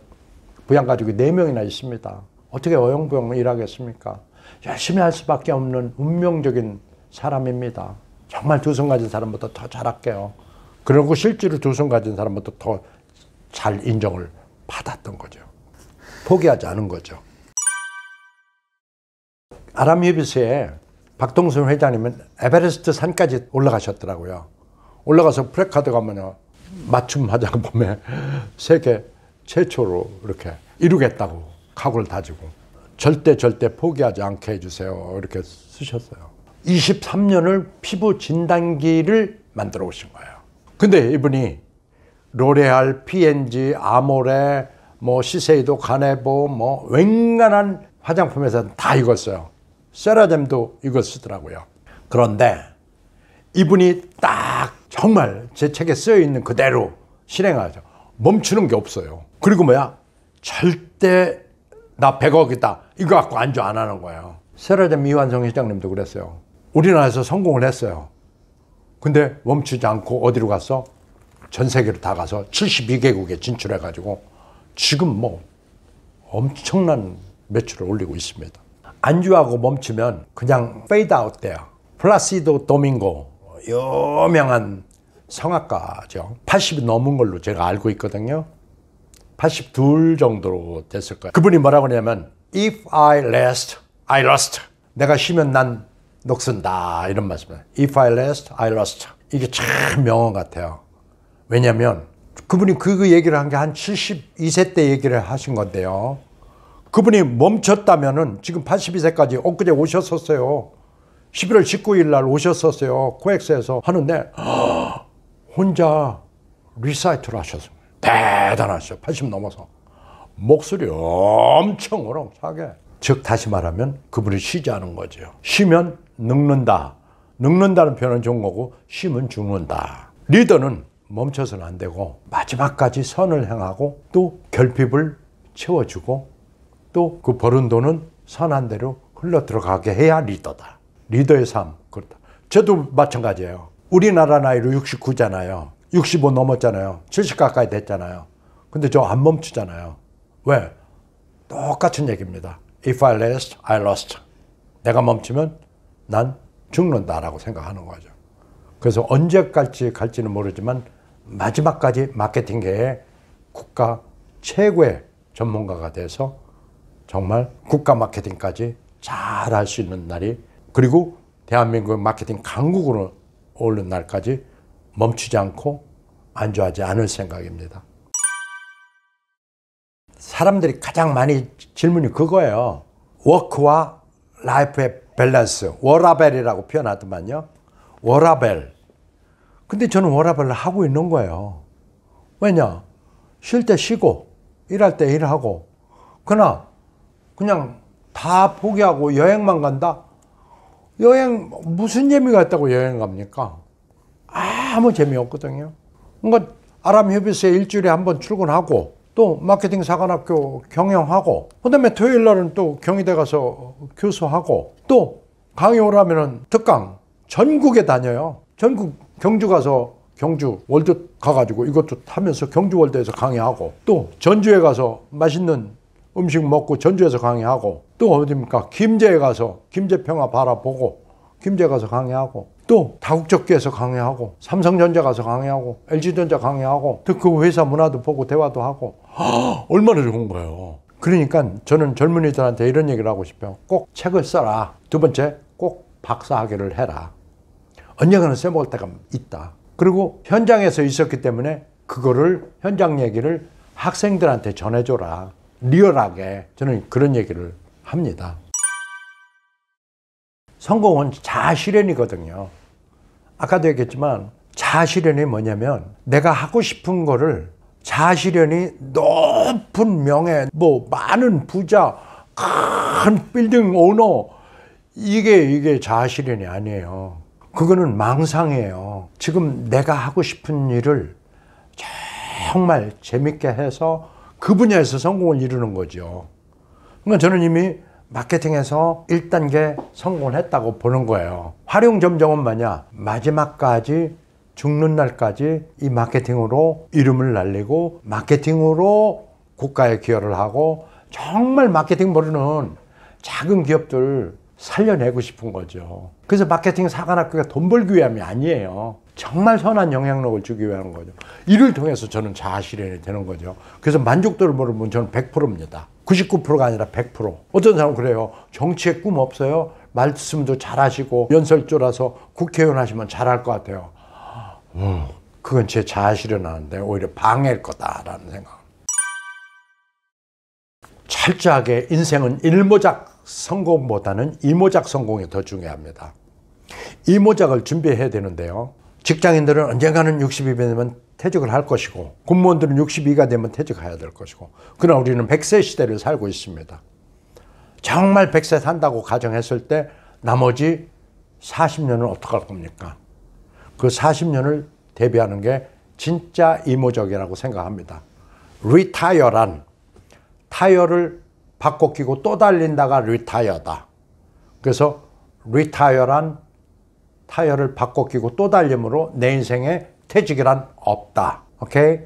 부양 가족이 네명이나 있습니다. 어떻게 어영부영 일하겠습니까? 열심히 할 수밖에 없는 운명적인 사람입니다. 정말 두 손 가진 사람보다 더 잘할게요. 그리고 실제로 두 손 가진 사람보다 더 잘 인정을 받았던 거죠. 포기하지 않은 거죠. 아람유비스에 박동순 회장님은 에베레스트 산까지 올라가셨더라고요. 올라가서 프레카드가 뭐냐 맞춤 화장 봄에 세계 최초로 이렇게 이루겠다고 각오를 다지고 절대 절대 포기하지 않게 해주세요. 이렇게 쓰셨어요. 23년을 피부 진단기를 만들어 오신 거예요. 근데 이분이 로레알, P&G, 아모레, 뭐 시세이도 가네보, 뭐 웬간한 화장품에서는 다익었어요 세라젬도 이거 쓰더라고요. 그런데 이분이 딱 정말 제 책에 쓰여 있는 그대로 실행하죠. 멈추는 게 없어요. 그리고 뭐야? 절대 나 100억이다. 이거 갖고 안주 안 하는 거예요. 세라제 미완성 회장님도 그랬어요. 우리나라에서 성공을 했어요. 근데 멈추지 않고 어디로 갔어? 전 세계로 다 가서 72개국에 진출해가지고 지금 뭐 엄청난 매출을 올리고 있습니다. 안주하고 멈추면 그냥 페이드 아웃 돼요. 플라시도 도밍고 유명한 성악가죠. 80이 넘은 걸로 제가 알고 있거든요. 82 정도로 됐을 거예요. 그분이 뭐라고 하냐면 If I rest, I lost. 내가 쉬면 난 녹슨다. 이런 말씀이에요. If I rest, I lost. 이게 참 명언 같아요. 왜냐면 그분이 그, 그 얘기를 한 게 한 72세 때 얘기를 하신 건데요. 그분이 멈췄다면은 지금 82세까지 엊그제 오셨었어요. 11월 19일 날 오셨었어요. 코엑스에서 하는데 혼자 리사이트를 하셨습니다 대단하시죠. 80 넘어서. 목소리 엄청 오렁차게. 즉 다시 말하면 그분이 쉬지 않은 거죠. 쉬면 늙는다. 늙는다는 표현은 좋은 거고 쉬면 죽는다. 리더는 멈춰서는 안 되고 마지막까지 선을 행하고 또 결핍을 채워주고 또 그버은 돈은 선한 대로 흘러 들어가게 해야 리더다. 리더의 삶 그렇다. 저도 마찬가지예요. 우리나라 나이로 69잖아요. 65 넘었잖아요. 70 가까이 됐잖아요. 근데 저 안 멈추잖아요. 왜? 똑같은 얘기입니다. If I last, I lost. 내가 멈추면 난 죽는다라고 생각하는 거죠. 그래서 언제까지 갈지는 모르지만 마지막까지 마케팅계의 국가 최고의 전문가가 돼서 정말 국가 마케팅까지 잘 할 수 있는 날이 그리고 대한민국 마케팅 강국으로 오른 날까지 멈추지 않고 안주하지 않을 생각입니다. 사람들이 가장 많이 질문이 그거예요. 워크와 라이프의 밸런스, 워라벨이라고 표현하더만요. 워라벨. 근데 저는 워라벨을 하고 있는 거예요. 왜냐? 쉴 때 쉬고, 일할 때 일하고. 그러나, 그냥 다 포기하고 여행만 간다? 여행, 무슨 재미가 있다고 여행 갑니까? 아무 재미없거든요. 그러니까 아람 협의소에 일주일에 한 번 출근하고, 또 마케팅 사관학교 경영하고 그다음에 토요일 날은 또 경희대 가서 교수하고 또강의오 하면은 특강 전국에 다녀요. 전국 경주 가서 경주 월드 가가지고 이것도 타면서 경주 월드에서 강의하고 또 전주에 가서 맛있는 음식 먹고 전주에서 강의하고 또어딥니까 김제에 가서 김제평화 바라보고 김제 가서 강의하고 또 다국적교에서 강의하고 삼성전자 가서 강의하고 LG전자 강의하고 또 그 회사 문화도 보고 대화도 하고 얼마나 좋은 거예요. 그러니까 저는 젊은이들한테 이런 얘기를 하고 싶어요. 꼭 책을 써라. 두 번째 꼭 박사학위를 해라. 언젠가는 써먹을 때가 있다. 그리고 현장에서 있었기 때문에 그거를 현장 얘기를 학생들한테 전해줘라. 리얼하게 저는 그런 얘기를 합니다. 성공은 자아실현이거든요. 아까도 얘기했지만 자아실현이 뭐냐면 내가 하고 싶은 거를 자아실현이 높은 명예, 뭐 많은 부자, 큰 빌딩 오너 이게 이게 자아실현이 아니에요. 그거는 망상이에요. 지금 내가 하고 싶은 일을 정말 재밌게 해서 그 분야에서 성공을 이루는 거죠. 그러니까 저는 이미 마케팅에서 1단계 성공을 했다고 보는 거예요. 활용 점정은 뭐냐? 마지막까지 죽는 날까지 이 마케팅으로 이름을 날리고 마케팅으로 국가에 기여를 하고 정말 마케팅 모르는 작은 기업들 살려내고 싶은 거죠. 그래서 마케팅 사관학교가 돈 벌기 위함이 아니에요. 정말 선한 영향력을 주기 위한 거죠. 이를 통해서 저는 자아실현이 되는 거죠. 그래서 만족도를 물으면 저는 100%입니다. 99%가 아니라 100%. 어떤 사람은 그래요. 정치에 꿈 없어요. 말씀도 잘하시고 연설조라서 국회의원 하시면 잘할 것 같아요. 어, 그건 제 자아실현하는데 오히려 방해일 거다라는 생각. 철저하게 인생은 일모작 성공보다는 이모작 성공이 더 중요합니다. 이모작을 준비해야 되는데요. 직장인들은 언젠가는 60이 되면 퇴직을 할 것이고 군무원들은 62가 되면 퇴직해야 될 것이고 그러나 우리는 100세 시대를 살고 있습니다. 정말 100세 산다고 가정했을 때 나머지 40년은 어떡할 겁니까? 그 40년을 대비하는 게 진짜 이모적이라고 생각합니다. 리타이어란 타이어를 바꿔 끼고 또 달린다가 리타이어다. 그래서 리타이어란 타이어를 바꿔 끼고 또 달리므로 내 인생에 퇴직이란 없다. 오케이?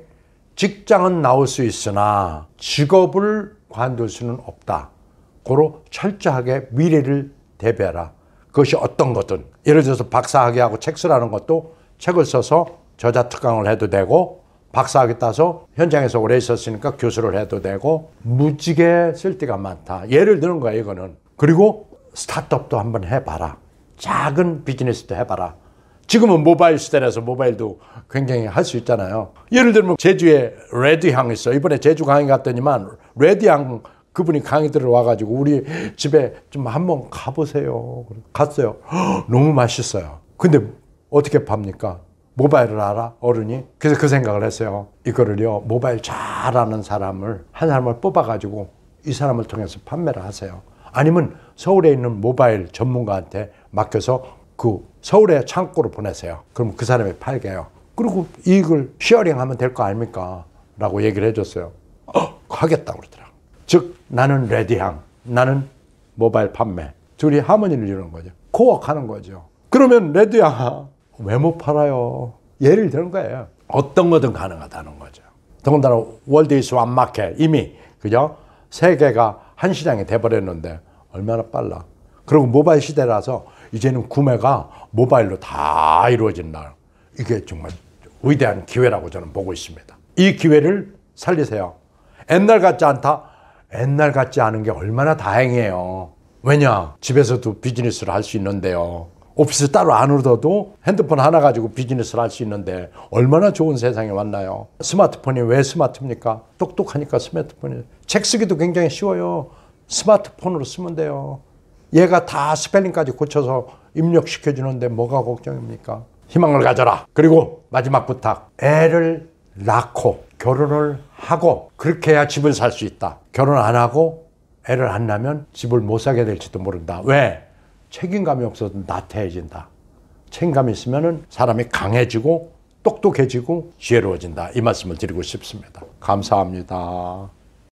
직장은 나올 수 있으나 직업을 관둘 수는 없다. 고로 철저하게 미래를 대비하라. 그것이 어떤 것든 예를 들어서 박사학위 하고 책 쓰라는 것도 책을 써서 저자 특강을 해도 되고 박사학위 따서 현장에서 오래 있었으니까 교수를 해도 되고 무지개 쓸데가 많다. 예를 드는 거야 이거는. 그리고 스타트업도 한번 해봐라. 작은 비즈니스도 해봐라. 지금은 모바일 시대라서 모바일도 굉장히 할 수 있잖아요. 예를 들면 제주에 레드향 있어. 이번에 제주 강의 갔더니만 레드향 그분이 강의 들어 와가지고 우리 집에 좀 한번 가보세요. 갔어요. 너무 맛있어요. 근데 어떻게 팝니까? 모바일을 알아? 어른이? 그래서 그 생각을 했어요. 이거를요, 모바일 잘 아는 사람을, 한 사람을 뽑아가지고 이 사람을 통해서 판매를 하세요. 아니면 서울에 있는 모바일 전문가한테 맡겨서 그 서울의 창고로 보내세요. 그럼 그 사람이 팔게요. 그리고 이익을 쉐어링하면 될 거 아닙니까? 라고 얘기를 해줬어요. 어, 하겠다 그러더라. 즉 나는 레디함, 나는 모바일 판매. 둘이 하모니를 이루는 거죠. 코어하는 거죠. 그러면 레디야 왜못 팔아요? 예를 들은 거예요. 어떤 거든 가능하다는 거죠. 더군다나 월드이스 완마켓 이미 그죠? 세계가 한 시장이 돼버렸는데 얼마나 빨라. 그리고 모바일 시대라서 이제는 구매가 모바일로 다 이루어진다. 이게 정말 위대한 기회라고 저는 보고 있습니다. 이 기회를 살리세요. 옛날 같지 않다? 옛날 같지 않은 게 얼마나 다행이에요. 왜냐? 집에서도 비즈니스를 할 수 있는데요. 오피스 따로 안 얻어도 핸드폰 하나 가지고 비즈니스를 할 수 있는데 얼마나 좋은 세상에 왔나요? 스마트폰이 왜 스마트입니까? 똑똑하니까 스마트폰이. 책 쓰기도 굉장히 쉬워요. 스마트폰으로 쓰면 돼요. 얘가 다 스펠링까지 고쳐서 입력시켜주는데 뭐가 걱정입니까? 희망을 가져라. 그리고 마지막 부탁. 애를 낳고 결혼을 하고 그렇게 해야 집을 살 수 있다. 결혼 안 하고 애를 안 낳으면 집을 못 사게 될지도 모른다. 왜? 책임감이 없어도 나태해진다. 책임감이 있으면 사람이 강해지고 똑똑해지고 지혜로워진다. 이 말씀을 드리고 싶습니다. 감사합니다.